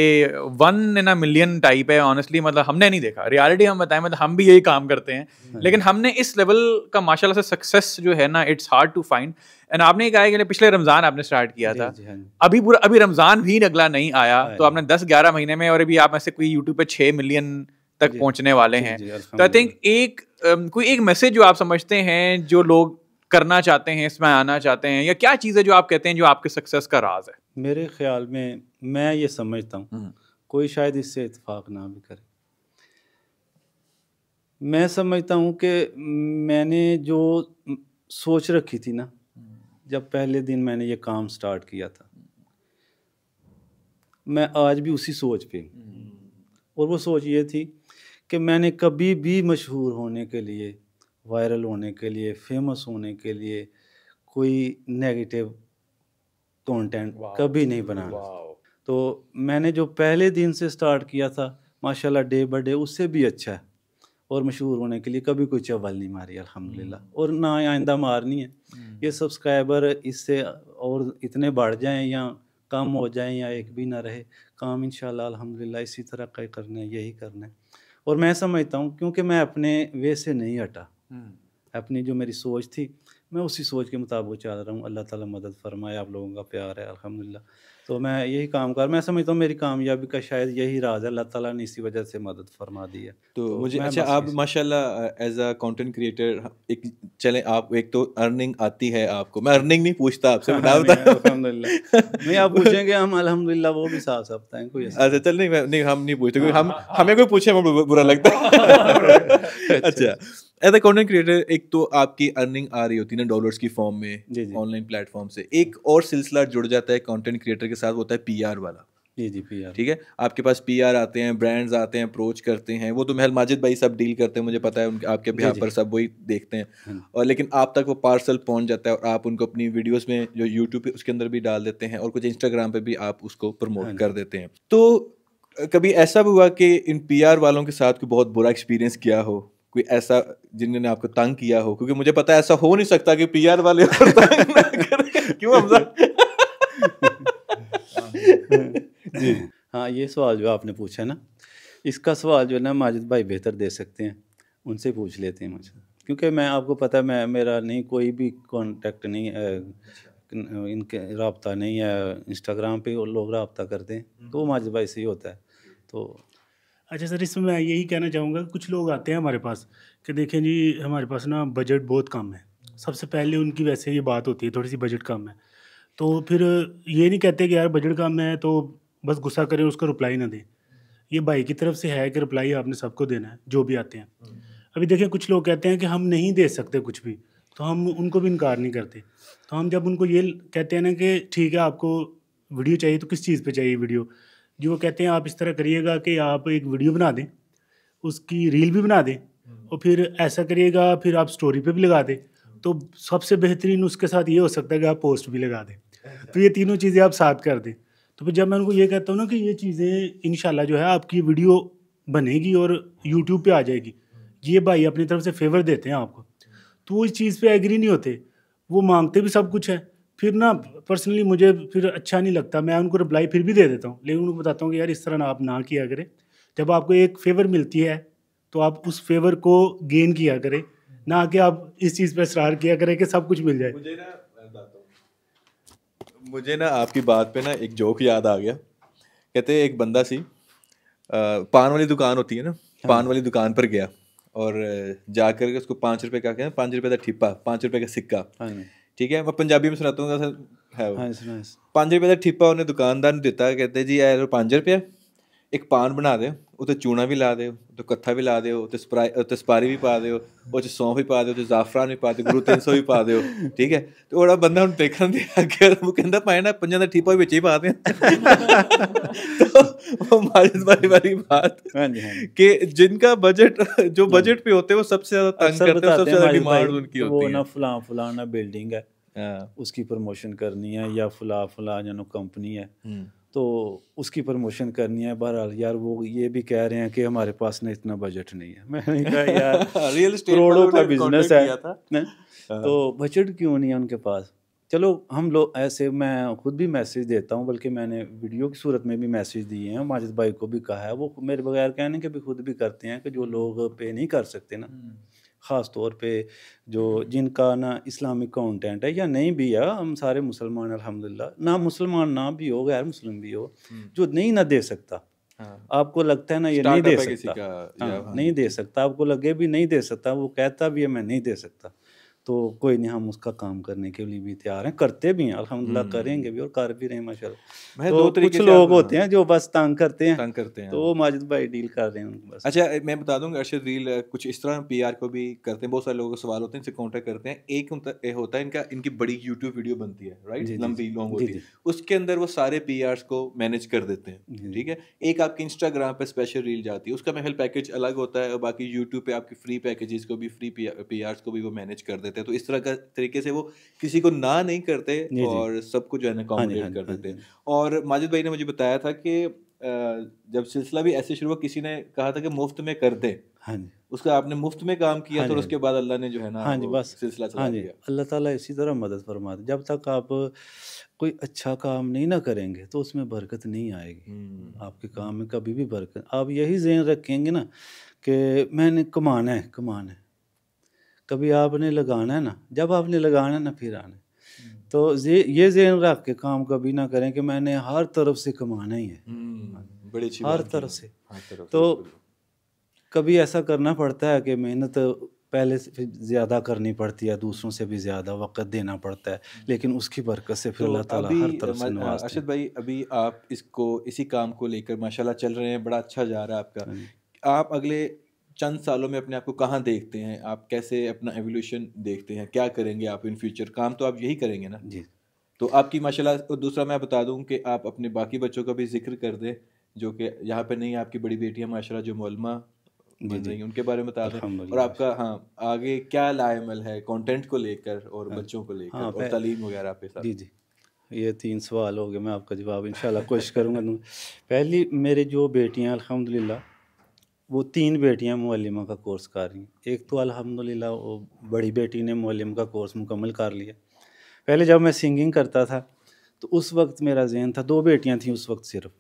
S3: one in a million type है ऑनेस्टली मतलब हमने नहीं देखा रियलिटी हम बताएं मतलब हम भी यही काम करते हैं हम्म। लेकिन हमने इस लेवल का माशाला से सक्सेस जो है ना it's hard to find and आपने कहा कि पिछले रमजान आपने स्टार्ट किया था हाँ अभी पूरा अभी रमजान भी अगला नहीं आया हाँ तो आपने दस ग्यारह महीने में और अभी आप ऐसे कोई यूट्यूब पे छः मिलियन तक पहुंचने वाले हैं तो आई थिंक एक कोई एक मैसेज जो आप समझते हैं जो लोग करना चाहते हैं इसमें आना चाहते हैं या क्या चीज़ है जो आप कहते हैं जो आपके सक्सेस का राज है
S2: मेरे ख्याल में मैं ये समझता हूँ हम्म। कोई शायद इससे इतफाक ना भी करे मैं समझता हूँ कि मैंने जो सोच रखी थी ना जब पहले दिन मैंने ये काम स्टार्ट किया था मैं आज भी उसी सोच पे हम्म। और वो सोच ये थी कि मैंने कभी भी मशहूर होने के लिए वायरल होने के लिए फेमस होने के लिए कोई नेगेटिव कंटेंट कभी नहीं बनाना तो मैंने जो पहले दिन से स्टार्ट किया था माशाल्लाह डे बाई डे उससे भी अच्छा है और मशहूर होने के लिए कभी कोई चवल नहीं मारी अल्हम्दुलिल्लाह हम्म। और ना आइंदा मारनी है हम्म। ये सब्सक्राइबर इससे और इतने बढ़ जाएं या कम हो जाएं या एक भी ना रहे काम इन अल्हम्दुलिल्लाह इसी तरह का करना है यही करना है और मैं समझता हूँ क्योंकि मैं अपने वे से नहीं हटा हम्म। अपनी जो मेरी सोच थी मैं उसी सोच के मुताबिक चल रहा हूँ अल्लाह ताला मदद फरमाए आप लोगों का प्यार है अल्हम्दुलिल्लाह तो मैं यही काम कर मैं समझता हूँ मेरी कामयाबी का शायद यही राज है अल्लाह ताला ने इसी वजह से मदद फरमा दी है तो, तो मुझे अच्छा आप
S1: माशाल्लाह एज अ कंटेंट क्रिएटर एक चलें आप एक तो अर्निंग आती है आपको मैं अर्निंग नहीं पूछता आपसे नहीं आप
S2: पूछेंगे हम अलहमदिल्ला वो भी साफ साफ हैं कोई
S1: अच्छा चल नहीं नहीं हम नहीं पूछते हम हाँ। हमें कोई पूछे बुरा लगता है अच्छा, अच्छा एज अ कॉन्टेंट क्रिएटर एक तो आपकी अर्निंग आ रही होती है ना डॉलर्स की फॉर्म में ऑनलाइन प्लेटफॉर्म से एक और सिलसिला जुड़ जाता है कॉन्टेंट क्रिएटर के साथ होता है पी वाला
S2: जी जी पी ठीक
S1: है आपके पास पी आते हैं ब्रांड्स आते हैं अप्रोच करते हैं वो तो महल माजिद भाई सब डील करते हैं मुझे पता है उनके आपके यहाँ पर सब वही देखते हैं हाँ। और लेकिन आप तक वो पार्सल पहुंच जाता है और आप उनको अपनी वीडियोस में जो यूट्यूब पे उसके अंदर भी डाल देते हैं और कुछ इंस्टाग्राम पे भी आप उसको प्रमोट हाँ। कर देते हैं तो कभी ऐसा भी हुआ कि इन पी वालों के साथ कोई बहुत बुरा एक्सपीरियंस किया हो कोई ऐसा जिन्होंने आपको तंग किया हो क्योंकि मुझे पता है ऐसा
S2: हो नहीं सकता कि पीआर वाले और तंग ना करें क्यों हमजा जी हाँ ये सवाल जो आपने पूछा ना इसका सवाल जो है ना माजिद भाई बेहतर दे सकते हैं उनसे पूछ लेते हैं मुझे क्योंकि मैं आपको पता है मैं मेरा नहीं कोई भी कॉन्टेक्ट नहीं है इनके रबता नहीं है इंस्टाग्राम पे और लोग रबता करते हैं हम्म। तो माजिद भाई से ही होता है तो
S4: अच्छा सर इसमें मैं यही कहना चाहूँगा कुछ लोग आते हैं हमारे पास कि देखें जी हमारे पास ना बजट बहुत कम है सबसे पहले उनकी वैसे ये बात होती है थोड़ी सी बजट कम है तो फिर ये नहीं कहते कि यार बजट कम है तो बस गुस्सा करें उसका रिप्लाई ना दें ये भाई की तरफ से है कि रिप्लाई आपने सबको देना है जो भी आते हैं अभी देखिए कुछ लोग कहते हैं कि हम नहीं दे सकते कुछ भी तो हम उनको भी इनकार नहीं करते तो हम जब उनको ये कहते हैं ना कि ठीक है आपको वीडियो चाहिए तो किस चीज़ पे चाहिए वीडियो जो कहते हैं आप इस तरह करिएगा कि आप एक वीडियो बना दें उसकी रील भी बना दें और फिर ऐसा करिएगा फिर आप स्टोरी पे भी लगा दें तो सबसे बेहतरीन उसके साथ ये हो सकता है कि आप पोस्ट भी लगा दें तो ये तीनों चीज़ें आप साथ कर दें तो फिर जब मैं उनको ये कहता हूँ ना कि ये चीज़ें इन जो है आपकी वीडियो बनेगी और यूट्यूब पर आ जाएगी ये भाई अपनी तरफ से फेवर देते हैं आपको तो वो इस चीज़ पर एग्री नहीं होते वो मांगते भी सब कुछ है फिर ना पर्सनली मुझे फिर अच्छा नहीं लगता मैं उनको रिप्लाई फिर भी दे देता हूँ लेकिन उनको बताता हूँ कि यार इस तरह ना आप ना किया करें जब आपको एक फेवर मिलती है तो आप उस फेवर को गेन किया करें ना कि आप इस चीज़ पर इसरार किया करें कि सब कुछ मिल जाए मुझे ना
S1: मुझे ना आपकी बात पे ना एक जोक याद आ गया कहते एक बंदा सी आ, पान वाली दुकान होती है ना हाँ। पान वाली दुकान पर गया और जाकर के उसको पाँच रुपये का क्या पाँच रुपये का ठिप्पा पाँच रुपये का सिक्का हाँ। ठीक है मैं पंजाबी में सुनाता हूँ सर है वो हाँ, पाँच रुपये का ठिप्पा उन्हें दुकानदार ने दिता कहते जी यार पाँच रुपये ਇੱਕ ਪਾਨ ਬਣਾ ਦਿਓ ਉਤੇ ਚੂਣਾ ਵੀ ਲਾ ਦਿਓ ਉਤੇ ਕੱਥਾ ਵੀ ਲਾ ਦਿਓ ਉਤੇ ਸਪਰਾਈ ਉਤੇ ਸਪਾਰੀ ਵੀ ਪਾ ਦਿਓ ਉਹ ਚ ਸੌਂਫ ਵੀ ਪਾ ਦਿਓ ਤੇ ਜ਼ਾਫਰਾਨ ਵੀ ਪਾ ਦਿਓ ਗੁਰੂ 300 ਵੀ ਪਾ ਦਿਓ ਠੀਕ ਹੈ ਤੇ ਉਹੜਾ ਬੰਦਾ ਹੁਣ ਦੇਖਣ ਦੇ ਅੱਗੇ ਉਹ ਕਹਿੰਦਾ ਪਾਇਆ ਨਾ ਪੰਜਾਂ ਦਾ ਠੀਪਾ ਵਿੱਚ ਹੀ ਪਾ ਦੇ ਉਹ मारिस वाली वाली बात हाँ हाँ कि जिनका बजट जो बजट पे होते हैं वो सबसे ज्यादा तंग करते हैं सबसे ज्यादा डिमांड उनकी होती है वो ना
S2: फलां फलां ना बिल्डिंग है हाँ। उसकी प्रमोशन करनी है या फला फुला जानो कंपनी है हम्म। तो उसकी प्रमोशन करनी है बहरहाल यार वो ये भी कह रहे हैं कि हमारे पास ना इतना बजट नहीं है मैंने कहा यार रियल करोड़ों का बिजनेस है हाँ। तो बजट क्यों नहीं है उनके पास चलो हम लोग ऐसे मैं खुद भी मैसेज देता हूँ बल्कि मैंने वीडियो की सूरत में भी मैसेज दिए हैं माजिद भाई को भी कहा है वो मेरे बगैर कहने के भी खुद भी करते हैं कि जो लोग पे नहीं कर सकते ना हम्म। ख़ास तौर पे जो जिनका ना इस्लामिक कॉन्टेंट है या नहीं भी है हम सारे मुसलमान अलहमदिल्ला ना मुसलमान ना भी हो गैर मुस्लिम भी हो हम्म। जो नहीं ना दे सकता हाँ। आपको लगता है ना ये नहीं दे सकता हाँ, हाँ। नहीं दे सकता आपको लगे भी नहीं दे सकता वो कहता भी है मैं नहीं दे सकता तो कोई नहीं हम उसका काम करने के लिए भी तैयार हैं करते भी हैं अलहमदिल्ला हम्म। करेंगे भी और कर भी रहे हैं माशा तो दो कुछ लोग होते हैं जो बस तंग करते हैं तंग करते हैं तो हाँ। माजिद भाई डील कर रहे हैं बस अच्छा
S1: मैं बता दूंगा अर्शद डील कुछ इस तरह पी को भी करते हैं बहुत सारे लोगों के सवाल होते हैं इनसे कॉन्टेक्ट करते हैं एक होता है इनका इनकी बड़ी यूट्यूब वीडियो बनती है राइट लंबी लॉन्ग होती है उसके अंदर वो सारे पी को मैनेज कर देते हैं ठीक है एक आपकी इंस्टाग्राम पर स्पेशल रील जाती है उसका महल पैकेज अलग होता है और बाकी यूट्यूब पर आपकी फ्री पैकेजेस को भी फ्री पी को भी वो मैनेज कर देते देते हैं तो इस तरह का तरीके से वो किसी को ना नहीं करते और सबको जो है ना कॉम्प्लीट हाँ हाँ कर हाँ देते हैं और माजिद भाई ने मुझे बताया था कि जब सिलसिला भी ऐसे शुरू हुआ किसी ने कहा था कि मुफ्त में कर दे हाँ जी उसका आपने मुफ्त में काम किया तो उसके बाद अल्लाह ने जो है ना हाँ जी बस सिलसिला हाँ जी
S2: अल्लाह ताला इसी तरह मदद फरमा दे जब तक आप कोई अच्छा काम नहीं ना करेंगे तो उसमें बरकत नहीं आएगी हम्म। आपके काम में कभी भी बरकत आप यही जहन रखेंगे ना कि मैंने कमाना है कमाना है कभी आपने लगाना है ना जब आपने लगाना है ना फिर आना है हम्म। तो ये जहन रख के काम कभी ना करें कि मैंने हर तरफ से कमाना ही है हम्म, बड़ी अच्छी हर तरफ से तो कभी ऐसा करना पड़ता है कि मेहनत पहले से ज़्यादा करनी पड़ती है दूसरों से भी ज़्यादा वक़्त देना पड़ता है हम्म। लेकिन उसकी बरकत से फिर तो अल्लाह तो ताला हर तरफ से अरशद
S1: भाई अभी आप इसको इसी काम को लेकर माशाल्लाह चल रहे हैं बड़ा अच्छा जा रहा है आपका हाँ आप अगले चंद सालों में अपने आप को कहाँ देखते हैं आप कैसे अपना एवोल्यूशन देखते हैं क्या करेंगे आप इन फ्यूचर काम तो आप यही करेंगे ना जी तो आपकी माशाल्लाह और दूसरा मैं बता दूं कि आप अपने बाकी बच्चों का भी जिक्र कर दें जो कि यहाँ पे नहीं आपकी बड़ी है माशा जो मौलमा बन रही उनके बारे में बता दें और आपका हाँ आगे क्या लाइमल है कंटेंट को
S2: लेकर और हाँ। बच्चों को लेकर हाँ, और तालीम वगैरह पे जी जी ये तीन सवाल हो गए मैं आपका जवाब इन कोशिश करूँगा पहली मेरे जो बेटियाँ अलहमदिल्ला वो तीन बेटियां मलिमा का कोर्स कर रही हैं एक तो अल्हम्दुलिल्लाह वो बड़ी बेटी ने मलिम का कोर्स मुकम्मल कर लिया पहले जब मैं सिंगिंग करता था तो उस वक्त मेरा जहन था दो बेटियां थीं उस वक्त सिर्फ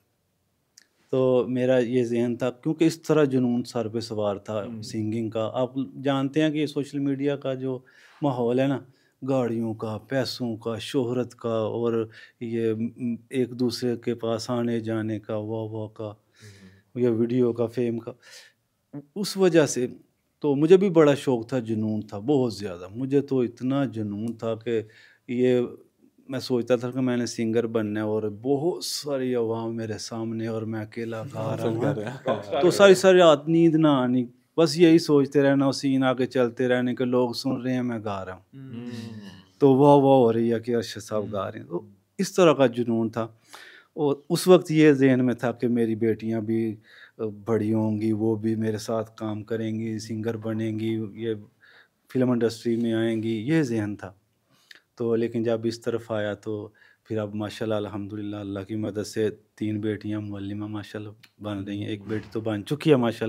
S2: तो मेरा ये जहन था क्योंकि इस तरह जुनून सर पे सवार था हम्म। सिंगिंग का आप जानते हैं कि सोशल मीडिया का जो माहौल है ना गाड़ियों का पैसों का शोहरत का और ये एक दूसरे के पास आने जाने का वाह वाह का या वीडियो का फेम का उस वजह से तो मुझे भी बड़ा शौक़ था जुनून था बहुत ज़्यादा मुझे तो इतना जुनून था कि ये मैं सोचता था कि मैंने सिंगर बनना है और बहुत सारी आवाम मेरे सामने और मैं अकेला गा रहा हूँ तो सारी सारी आद नींद ना आनी बस यही सोचते रहना और सीन आके चलते रहने के लोग सुन रहे हैं मैं गा रहा हूँ हम्म। तो वाह वाह हो रही है कि अर्शद साहब गा रहे हैं तो हम्म। इस तरह का जुनून था और उस वक्त ये जहन में था कि मेरी बेटियाँ भी बड़ी होंगी वो भी मेरे साथ काम करेंगी सिंगर बनेंगी ये फिल्म इंडस्ट्री में आएंगी ये जहन था तो लेकिन जब इस तरफ आया तो फिर अब माशा अलहमदिल्ला अल्लाह की मदद से तीन बेटियाँ मल्लिमा माशा बन रही हैं एक बेटी तो बन चुकी है माशा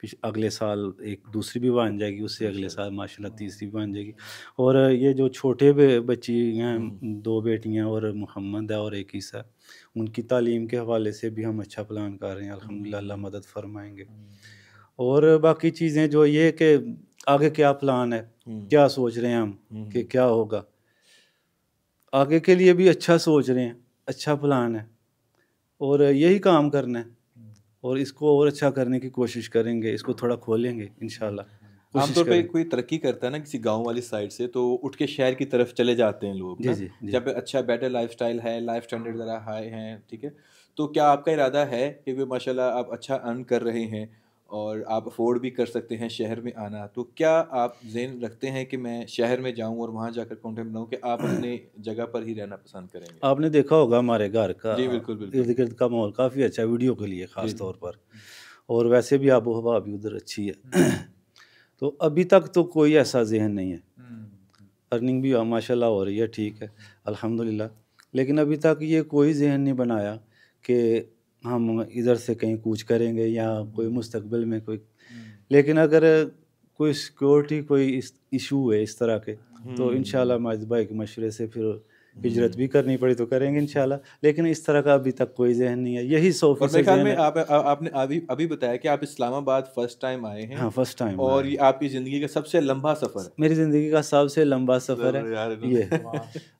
S2: फिर अगले साल एक दूसरी भी बन जाएगी उससे अगले अच्छा। साल माशा तीसरी भी बन जाएगी और ये जो छोटे बच्ची हैं हम्म। दो बेटियाँ और मोहम्मद है और एक ईसा उनकी तालीम के हवाले से भी हम अच्छा प्लान कर रहे हैं अलहमदिल्ला मदद फरमाएंगे हम्म। और बाकी चीज़ें जो ये कि आगे क्या प्लान है हम्म। क्या सोच रहे हैं हम हम्म। कि क्या होगा आगे के लिए भी अच्छा सोच रहे हैं अच्छा प्लान है और यही काम करना है और इसको और अच्छा करने की कोशिश करेंगे इसको थोड़ा खोलेंगे इनशाला आमतौर पे
S1: कोई तरक्की करता है ना किसी गांव वाली साइड से तो उठ के शहर की तरफ चले जाते हैं लोग जी जी अच्छा बेटर लाइफ स्टाइल है लाइफ स्टैंडर्ड ज़रा हाई है ठीक है तो क्या आपका इरादा है कि भाई माशाल्लाह आप अच्छा अर्न कर रहे हैं और आप अफोर्ड भी कर सकते हैं शहर में आना तो क्या आप जेन रखते हैं कि मैं शहर में जाऊं और वहां जाकर कॉन्टेंट बनाऊं कि आप अपने जगह पर ही रहना पसंद करेंगे
S2: आपने देखा होगा हमारे घर का जी बिल्कुल बिल्कुल इर्द गिर्द का माहौल काफ़ी अच्छा वीडियो के लिए ख़ास तौर पर और वैसे भी आबो हवा भी उधर अच्छी है तो अभी तक तो कोई ऐसा जहन नहीं है
S4: हम्म, हम्म।
S2: अर्निंग भी माशाल्लाह हो रही है ठीक है अल्हम्दुलिल्लाह लेकिन अभी तक ये कोई जहन नहीं बनाया कि हम इधर से कहीं कूच करेंगे या कोई हम्म। मुस्तकबिल में कोई लेकिन अगर कोई सिक्योरिटी कोई इशू है इस तरह के तो इन भाई के मशरे से फिर हिजरत भी करनी पड़ी तो करेंगे इंशाल्लाह लेकिन इस तरह का अभी तक कोई जहन नहीं है यही सौ फीसद ख्याल में
S1: आप, आ, आपने अभी अभी बताया कि आप इस्लामाबाद फर्स्ट टाइम आए हैं हाँ फर्स्ट टाइम और ये आपकी ज़िंदगी का सबसे लंबा सफ़र है
S2: मेरी ज़िंदगी का सबसे लंबा
S1: सफ़र है ये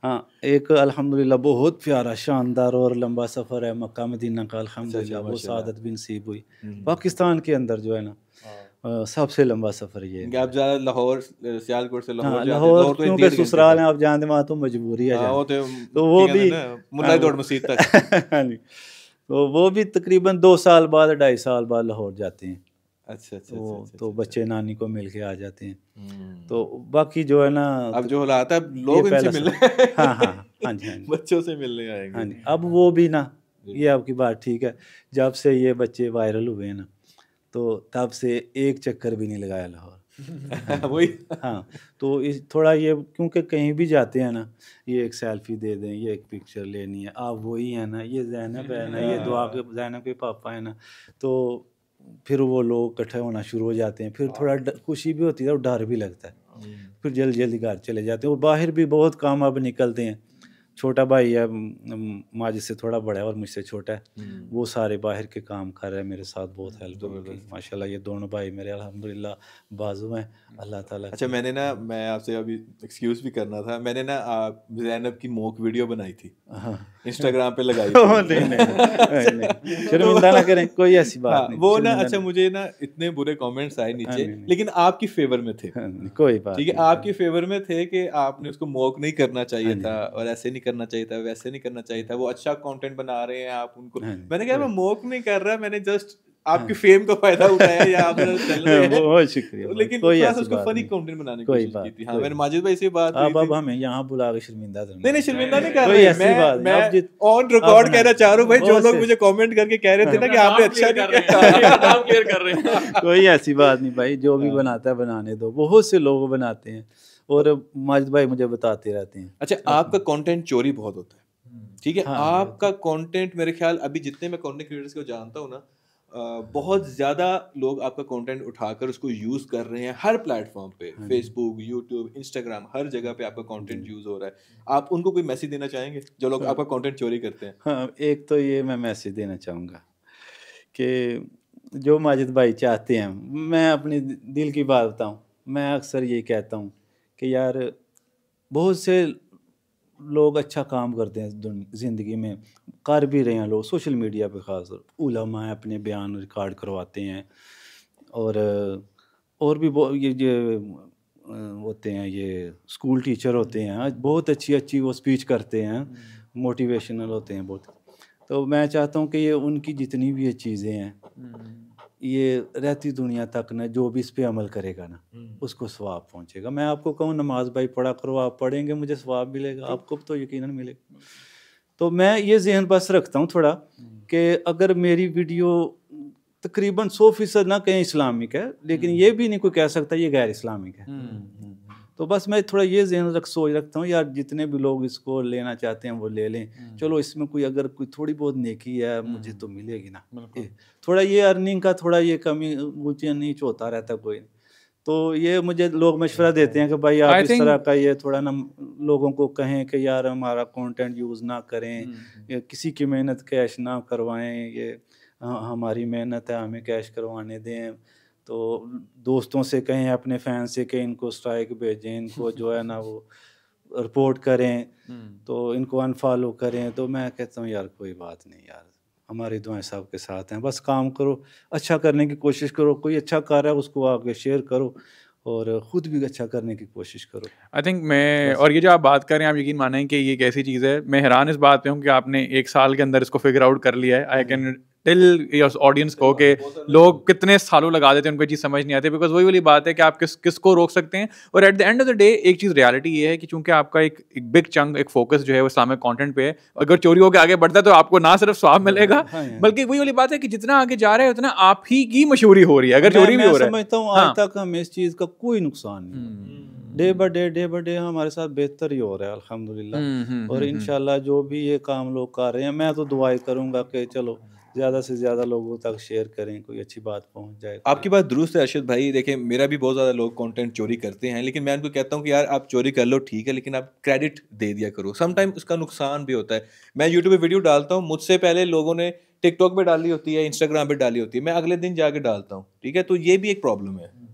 S2: हाँ एक अलहमदिल्ला बहुत प्यारा शानदार और लंबा सफ़र है मक्का मदीना का अलहमदिल्ला वो सदत भी नसीब हुई हम्म। पाकिस्तान के अंदर जो है ना हाँ। सबसे लंबा सफ़र ये
S1: आप ज़्यादा लाहौर सियालकोट से लाहौर हाँ, लाहौर तो क्योंकि ससुराल हैं
S2: आप जानते वहाँ तो मजबूरी है हाँ, तो, तो वो भी मुलादौड़ हाँ, मसीद तक तो वो भी तकरीबन दो साल बाद ढाई साल बाद लाहौर जाते हैं अच्छा अच्छा तो, अच्छा, अच्छा, तो अच्छा, बच्चे अच्छा। नानी को मिल के आ जाते हैं हम्म। तो बाकी जो है ना अब जो हालात है लोग इनसे मिलने हाँ हाँ हाँ हाँ जी
S1: बच्चों से मिलने आएंगे हाँ
S2: जी अब वो भी ना ये आपकी बात ठीक है जब से ये बच्चे वायरल हुए हैं ना तो तब से एक चक्कर भी नहीं लगाया लाहौर वही हाँ तो इस थोड़ा ये क्योंकि कहीं भी जाते हैं ना ये एक सेल्फी दे दें ये एक पिक्चर लेनी है आप वही है ना ये जैनब है ना ये दुआ हाँ। के जैनब के पापा है ना तो फिर वो लोग इकट्ठे होना शुरू हो जाते हैं फिर थोड़ा खुशी भी होती है और डर भी लगता है हम्म। फिर जल्दी जल्दी घर चले जाते हैं और बाहर भी बहुत काम अब निकलते हैं छोटा भाई है माजी से थोड़ा बड़ा है और मुझसे छोटा है हम्म। वो सारे बाहर के काम कर रहे हैं मेरे साथ बहुत हेल्प की माशाल्लाह ये दोनों भाई मेरे अल्हम्दुलिल्लाह बाजू हैं अल्लाह ताला अच्छा
S1: मैंने ना मैं आपसे अभी एक्सक्यूज भी करना था मैंने ना जैनब की मोक वीडियो बनाई थी इंस्टाग्राम हाँ। पे लगाई शर्मिंदा ना करें कोई ऐसी हाँ, बात नहीं वो ना अच्छा मुझे ना इतने बुरे कॉमेंट्स आए हाँ, नीचे लेकिन आपकी फेवर में थे कोई बात ठीक है आपके फेवर में थे कि आपने उसको मोक नहीं करना चाहिए था और ऐसे नहीं करना चाहिए था वैसे नहीं करना चाहिए था वो अच्छा कंटेंट बना रहे हैं आप उनको हाँ मैंने कहा मैं मोक हाँ। नहीं कर रहा मैंने जस्ट आपकी फेम का फायदा उठाया या आप बहुत शुक्रिया लेकिन हाँ, शर्मिंदा
S2: नहीं शर्मिंदा नहीं कर रहे मैं ऑन रिकॉर्ड कहना चाह रहा भाई जो लोग मुझे कमेंट करके कह रहे थे ना कि
S1: आपने अच्छा कर
S2: रहे हैं कोई ऐसी बात नहीं भाई जो भी बनाता है बनाने दो बहुत से लोग बनाते हैं और माजिद भाई मुझे बताते रहते हैं अच्छा आपका कंटेंट चोरी बहुत होता है हम्म। ठीक है हाँ, हाँ। आपका कंटेंट
S1: मेरे ख्याल अभी जितने मैं कंटेंट क्रिएटर्स को जानता हूँ ना बहुत ज़्यादा लोग आपका कंटेंट उठाकर उसको यूज़ कर रहे हैं हर प्लेटफॉर्म पे फेसबुक यूट्यूब इंस्टाग्राम हर जगह पे आपका कंटेंट यूज़ हो रहा है आप उनको कोई मैसेज देना चाहेंगे जो लोग हाँ। आपका कंटेंट चोरी करते हैं
S2: हाँ एक तो ये मैं मैसेज देना चाहूँगा कि जो माजिद भाई चाहते हैं मैं अपने दिल की बात बताऊँ मैं अक्सर ये कहता हूँ कि यार बहुत से लोग अच्छा काम करते हैं ज़िंदगी में कर भी रहे हैं लोग सोशल मीडिया पे ख़ास उलमा अपने बयान रिकॉर्ड करवाते हैं और और भी ये ये होते हैं ये स्कूल टीचर होते हैं बहुत अच्छी अच्छी वो स्पीच करते हैं हम्म। मोटिवेशनल होते हैं बहुत तो मैं चाहता हूँ कि ये उनकी जितनी भी ये चीज़ें हैं हम्म। ये रहती दुनिया तक ना जो भी इस पर अमल करेगा ना हम्म। उसको स्वाब पहुँचेगा मैं आपको कहूँ नमाज भाई पढ़ा करो आप पढ़ेंगे मुझे स्वाब मिलेगा आपको तो यकीन मिलेगा तो मैं ये जहन बस रखता हूँ थोड़ा हम्म। कि अगर मेरी वीडियो तकरीबन सौ फीसद ना कहीं इस्लामिक है लेकिन हम्म। ये भी नहीं कोई कह सकता ये गैर इस्लामिक है तो बस मैं थोड़ा ये जहन रख सोच रखता हूँ यार जितने भी लोग इसको लेना चाहते हैं वो ले लें हम्म। चलो इसमें कोई अगर कोई थोड़ी बहुत नेकी है मुझे तो हम्म। मिलेगी ना थोड़ा ये अर्निंग का थोड़ा ये कमी ऊंची नीच होता रहता कोई तो ये मुझे लोग मशवरा देते हैं कि भाई आप इस तरह का ये थोड़ा ना लोगों को कहें कि यार हमारा कंटेंट यूज़ ना करें हम्म, किसी की मेहनत कैश ना करवाएं ये हाँ, हमारी मेहनत है हमें कैश करवाने दें तो दोस्तों से कहें अपने फैन से कहें इनको स्ट्राइक भेजें इनको जो है ना वो रिपोर्ट करें हम्म। तो इनको अनफॉलो करें तो मैं कहता हूँ यार कोई बात नहीं यार हमारी दुआएं साहब के साथ हैं बस काम करो अच्छा करने की कोशिश करो कोई अच्छा कर रहा है उसको आगे शेयर करो और ख़ुद भी अच्छा करने की कोशिश करो
S3: आई थिंक मैं और ये जो आप बात कर रहे हैं आप यकीन माने कि ये कैसी चीज़ है मैं हैरान इस बात पे हूँ कि आपने एक साल के अंदर इसको फिगर आउट कर लिया है I can hmm. Till your audience को कि लोग कितने सालों लगा देते हैं उनको चीज़ समझ नहीं आती बिकॉज वही वाली बात है कि आप किस किस को रोक सकते हैं और at the end of the day एक चीज़ रियलिटी ये है कि चूंकि आपका एक एक बिग चंग एक फोकस जो है वो इस्लामिक कॉन्टेंट पे है अगर चोरी होकर आगे बढ़ता है तो आपको ना सिर्फ स्वाब हाँ, मिलेगा हाँ, हाँ। बल्कि वही वाली बात है कि जितना आगे जा रहा है उतना आप ही की मशहूरी हो रही है अगर चोरी भी हो रहा
S2: है समझता हूँ आज तक हमें इस चीज़ का कोई नुकसान नहीं day by day day by day हमारे साथ बेहतर ही हो रहा है अल्हम्दुलिल्लाह हम्म, हम्म, और हम्म, इनशाला जो भी ये काम लोग कर रहे हैं मैं तो दुआई करूँगा कि चलो ज़्यादा से ज़्यादा लोगों तक शेयर करें कोई अच्छी बात पहुंच जाए
S1: आपकी बात दुरुस्त है अर्शद भाई देखें मेरा भी बहुत ज़्यादा लोग कंटेंट चोरी करते हैं लेकिन मैं उनको कहता हूँ कि यार आप चोरी कर लो ठीक है लेकिन आप क्रेडिट दे दिया करो समटाइम उसका नुकसान भी होता है मैं यूट्यूब पर वीडियो डालता हूँ मुझसे पहले लोगों ने टिकटॉक पर डाली होती है इंस्टाग्राम पर डाली होती है मैं अगले दिन जाके डालता हूँ ठीक है तो ये भी एक
S2: प्रॉब्लम है हाँ,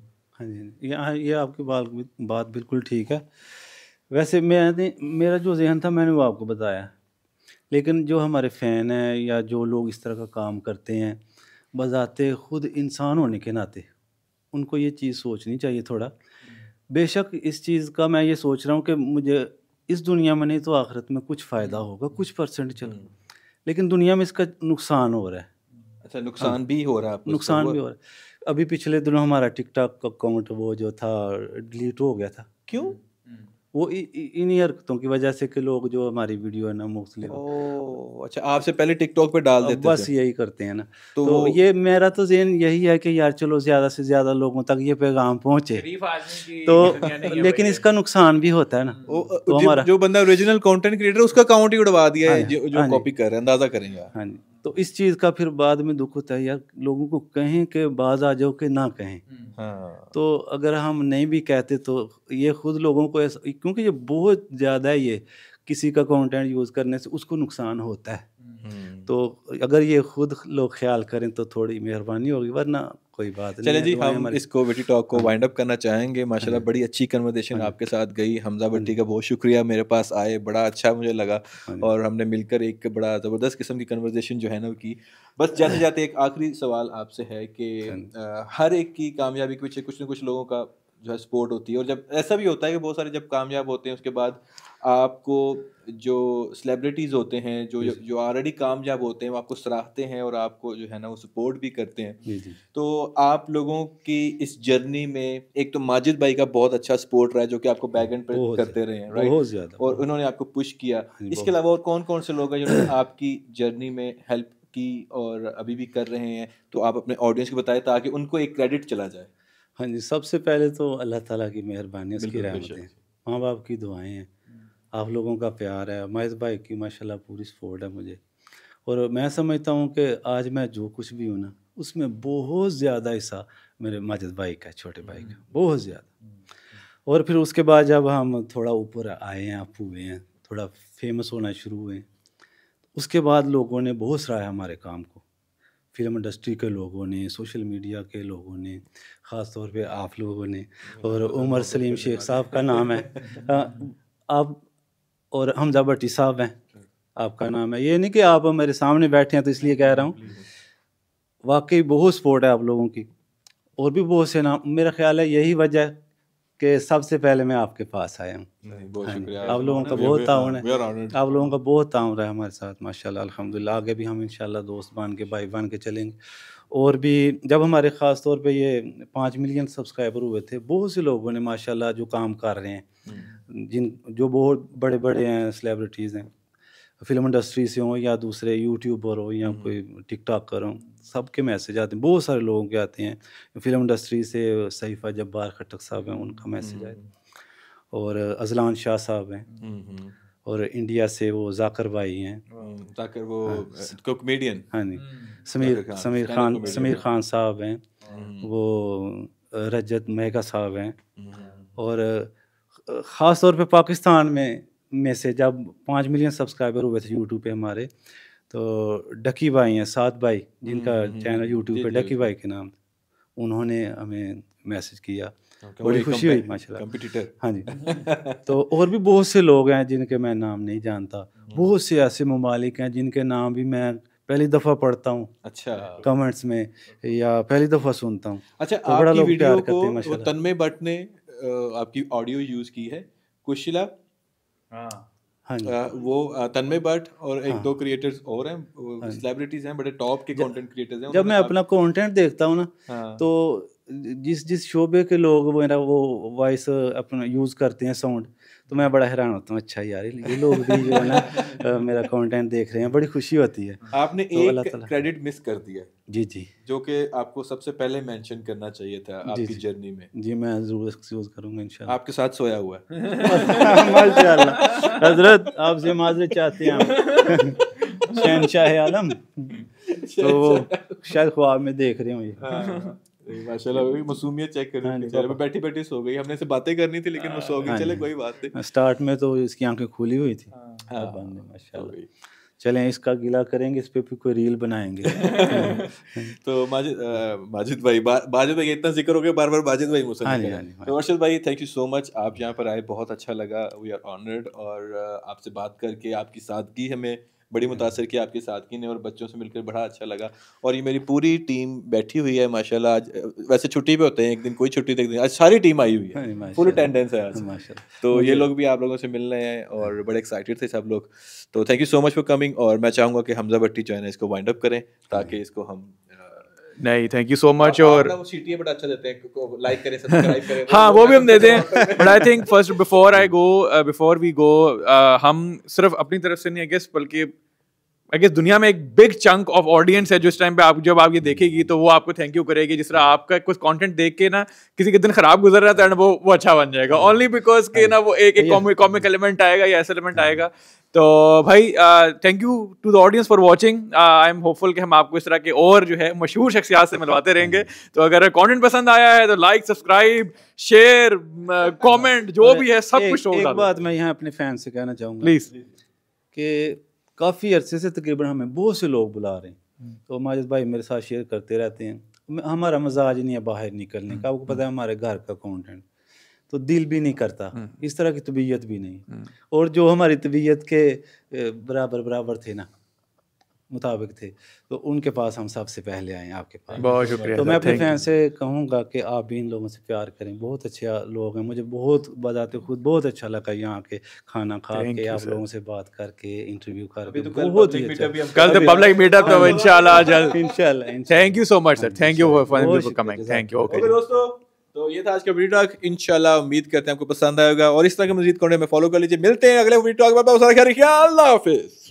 S2: हाँ जी यहाँ ये आपकी बात बिल्कुल ठीक है वैसे मैं मेरा जो जहन था मैंने वो आपको बताया लेकिन जो हमारे फ़ैन हैं या जो लोग इस तरह का काम करते हैं बज़ाते ख़ुद इंसान होने के नाते उनको ये चीज़ सोचनी चाहिए थोड़ा बेशक इस चीज़ का मैं ये सोच रहा हूँ कि मुझे इस दुनिया में नहीं तो आखिरत में कुछ फ़ायदा हम्म, होगा कुछ परसेंट चल हम्म। लेकिन दुनिया में इसका नुकसान हो रहा है अच्छा नुकसान हाँ, भी हो रहा है नुकसान भी हो रहा है अभी पिछले दिनों हमारा टिकटॉक का अकाउंट वो जो था डिलीट हो गया था क्यों वो इन्हीं हरकतों की वजह से कि लोग जो हमारी वीडियो है ना मोस्टली अच्छा आपसे पहले टिकटॉक पे डाल देते बस यही करते हैं ना तो, तो ये मेरा तो जेन यही है कि यार चलो ज़्यादा से ज़्यादा लोगों तक ये पैगाम पहुंचे तो लेकिन इसका नुकसान भी होता है ना तो जो
S1: बंदा ओरिजिनल कंटेंट क्रिएटर उसका अकाउंट ही उड़वा दिया है हाँ जो कॉपी हाँ कर रहे हैं अंदाज़ा करेंगे हाँ
S2: जी तो इस चीज़ का फिर बाद में दुख होता है यार लोगों को कहें कि बाज आ जाओ कि ना कहें हम्म। हाँ। तो अगर हम नहीं भी कहते तो ये खुद लोगों को ऐसा क्योंकि ये बहुत ज़्यादा ये किसी का कंटेंट यूज़ करने से उसको नुकसान होता है हम्म। हम्म। तो अगर ये खुद लोग ख्याल करें तो थोड़ी मेहरबानी होगी वरना कोई बात नहीं चले जी हम इस
S1: कोविटी टॉक को वाइंड हाँ। अप करना चाहेंगे माशाल्लाह हाँ बड़ी अच्छी कन्वर्जेशन हाँ आपके साथ गई हमजा भट्टी का बहुत शुक्रिया मेरे पास आए बड़ा अच्छा मुझे लगा और हमने मिलकर एक बड़ा ज़बरदस्त किस्म की कन्वर्जेशन जो है ना की बस जाते जाते एक आखिरी सवाल आपसे है कि हर एक की कामयाबी के पीछे कुछ ना कुछ लोगों का जो है सपोर्ट होती है और जब ऐसा भी होता है कि बहुत सारे जब कामयाब होते हैं उसके बाद आपको जो सेलिब्रिटीज़ होते हैं जो जो ऑलरेडी कामयाब होते हैं वो आपको सराहते हैं और आपको जो है ना वो सपोर्ट भी करते हैं तो आप लोगों की इस जर्नी में एक तो माजिद भाई का बहुत अच्छा सपोर्ट रहा है जो कि आपको बैक एंड पर करते रहे हैं राइट ज़्यादा और उन्होंने आपको पुश किया हाँ इसके अलावा और कौन कौन से लोग हैं जिन्होंने आपकी जर्नी में हेल्प की और अभी भी कर रहे हैं तो आप अपने ऑडियंस को बताएं ताकि उनको एक क्रेडिट चला जाए
S2: हाँ जी सबसे पहले तो अल्लाह ताला की मेहरबानी उसकी रहमतें माँ बाप की दुआएं हैं आप लोगों का प्यार है माहिद भाई की माशाल्लाह पूरी सपोर्ट है मुझे और मैं समझता हूँ कि आज मैं जो कुछ भी हूँ ना उसमें बहुत ज़्यादा हिस्सा मेरे माजिद भाई का छोटे भाई का हम्म। बहुत ज़्यादा और फिर उसके बाद जब हम थोड़ा ऊपर आए हैं आप हुए हैं थोड़ा फेमस होना शुरू हुए उसके बाद लोगों ने बहुत सराहा हमारे काम को फिल्म इंडस्ट्री के लोगों ने सोशल मीडिया के लोगों ने ख़ास तौर पे आप लोगों ने और उमर सलीम शेख साहब का नाम है आप और हमजा भट्टी साहब हैं आपका नाम है ये नहीं कि आप मेरे सामने बैठे हैं तो इसलिए कह रहा हूँ वाकई बहुत सपोर्ट है आप लोगों की और भी बहुत से नाम मेरा ख्याल है यही वजह है कि सबसे पहले मैं आपके पास आया हूँ हाँ आप लोगों का बहुत ताउन है आप लोगों का बहुत ताउन रहा हमारे साथ माशा अलहमदिल्ला आगे भी हम इन दोस्त बन के भाई बन के चलेंगे और भी जब हमारे ख़ास तौर पे ये पाँच मिलियन सब्सक्राइबर हुए थे बहुत से लोगों ने माशाल्लाह जो काम कर रहे हैं हम्म। जिन जो बहुत बड़े बड़े हैं सेलिब्रिटीज़ हैं फिल्म इंडस्ट्री से हों या दूसरे यूट्यूबर हो या हम्म। कोई टिकटॉक कर हों सब के मैसेज आते हैं बहुत सारे लोगों के आते हैं फिल्म इंडस्ट्री से सईफ़ा जब्बार खटक साहब हैं उनका मैसेज आया हम्म। और अजलान शाह साहब हैं हम्म, हम्म। और इंडिया से वो जाकर भाई हैं
S1: जाकर वो हाँ।
S2: कॉमेडियन हाँ जी समीर समीर खान समीर खान साहब हैं वो रजत मेगा साहब हैं और ख़ास तौर पे पाकिस्तान में में से जब पाँच मिलियन सब्सक्राइबर हुए थे यूट्यूब पे हमारे तो डकी भाई हैं सात भाई जिनका चैनल हम्म, यूट्यूब हम्म, हम्म। पे डकी भाई के नाम उन्होंने हमें मैसेज किया बड़ी खुशी हुई माशा हाँ जी तो और भी बहुत से लोग हैं जिनके मैं नाम नहीं जानता बहुत से ऐसे ममालिक हैं जिनके नाम भी मैं पहली दफ़ा पढ़ता हूँ अच्छा कमेंट्स में या पहली दफ़ा सुनता हूँ अच्छा तो बड़ा लोग प्यार करते हैं
S1: तन्मय भट्ट ने आपकी ऑडियो यूज़ की है कुशिला हाँ हाँ वो तन्मय भट्ट और एक हाँ। दो क्रिएटर्स और हैं सेलिब्रिटीज हाँ हैं बड़े टॉप के कंटेंट क्रिएटर्स हैं जब मैं अपना
S2: कंटेंट देखता हूँ ना हाँ। तो जिस जिस शोबे के लोग मेरा वो वॉइस अपना यूज़ करते हैं साउंड हाँ। तो मैं बड़ा हैरान होता हूँ अच्छा यार ये लोग भी जो है ना मेरा कंटेंट देख रहे हैं बड़ी खुशी होती है आपने तो एक
S1: क्रेडिट मिस कर दिया जी जी जो कि आपको सबसे पहले मेंशन करना चाहिए था आपकी जी, जर्नी
S2: में जी मैं जरूर एक्सक्यूज करूंगा इंशाल्लाह आपके साथ सोया हुआ है माशाल्लाह हजरत आपसे माजरत चाहते हैं शहनशाह आलम तो शायद ख्वाब में देख रहे हूँ हाँ। ये माशाल्लाह
S1: चेक कर रही हाँ बैठी बैठी सो गई हमने से बातें करनी थी लेकिन वो हाँ, सो गई हाँ चले कोई बात नहीं
S2: स्टार्ट में तो इसकी आंखें खुली हुई थी बंद तो माशाल्लाह इसका गिला करेंगे इस पर भी कोई रील बनाएंगे
S1: तो माजिद माजिद भाई माजिद भाई इतना जिक्र हो गया बार बार माजिद भाई मुझसे तो अर्शद भाई थैंक यू सो मच आप यहाँ पर आए बहुत अच्छा लगा वी आर ऑनर्ड और आपसे बात करके आपकी सादगी हमें बड़ी मुतासर की आपकी सादगी ने और बच्चों से मिलकर बड़ा अच्छा लगा और ये मेरी पूरी टीम बैठी हुई है माशाल्लाह आज वैसे छुट्टी पे होते हैं एक दिन कोई छुट्टी एक दिन आज सारी टीम आई हुई है फुल हाँ अटेंडेंस है आज तो ये लोग भी आप लोगों से मिल रहे हैं और बड़े एक्साइटेड थे सब लोग तो thank you so much for coming और मैं चाहूँगा कि हमजा भट्टी जो है ना इसको वाइंड अप करें ताकि हाँ इसको हम
S3: नहीं थैंक यू सो मच और
S1: अच्छा हाँ वो भी हम देते हैं but I think
S3: first before I go before we go हम सिर्फ अपनी तरफ से नहीं आई गेस बल्कि आई गेस दुनिया में एक बिग चंक ऑफ ऑडियंस है जो इस टाइम पे आप जब आप ये देखेगी तो वो आपको थैंक यू करेगी जिस तरह आपका कुछ कंटेंट देख के ना किसी के दिन खराब गुजर रहा था तो वो वो अच्छा बन जाएगा ओनली हाँ। बिकॉज के हाँ। ना वो एक एक कॉमिक एलिमेंट आएगा या ऐसा एलिमेंट हाँ। आएगा तो भाई thank you to the audience for watching I am hopeful कि हम आपको इस तरह के और जो है मशहूर शख्सियात से मिलवाते रहेंगे तो अगर कंटेंट पसंद आया है तो लाइक सब्सक्राइब शेयर कमेंट जो भी है सब कुछ एक बात
S2: मैं यहाँ अपने फैन से कहना चाहूंगा प्लीज कि काफ़ी अरसे से तकरीबन हमें बहुत से लोग बुला रहे हैं हम्म। तो माजिद भाई मेरे साथ शेयर करते रहते हैं हमारा मजाज नहीं है बाहर निकलने का आपको हम्म। पता है हमारे घर का कॉन्टेंट तो दिल भी नहीं करता हम्म। इस तरह की तबीयत भी नहीं और जो हमारी तबीयत के बराबर बराबर थे ना मुताबिक थे तो उनके पास हम सबसे पहले आए आपके पास बहुत शुक्रिया तो मैं अपने फैन से कहूँगा कि आप भी इन लोगों से प्यार करें बहुत अच्छे लोग हैं मुझे बहुत बजाते खुद बहुत अच्छा लगा यहाँ के खाना खा के आप लोगों से बात करके इंटरव्यू करके तो बहुत ही अच्छा। कल तो पब्लिक मीटअप में इंशाल्लाह
S3: thank you so much sir thank you for coming thank you okay
S1: तो ये था आज का वीडियो टॉक इंशाल्लाह उम्मीद करते हैं आपको पसंद आएगा और इस तरह के मजीद कोने में फॉलो कर लीजिए मिलते हैं अगले वीडियो टॉक में बहुत सारा ख्याल अल्लाह हाफिज़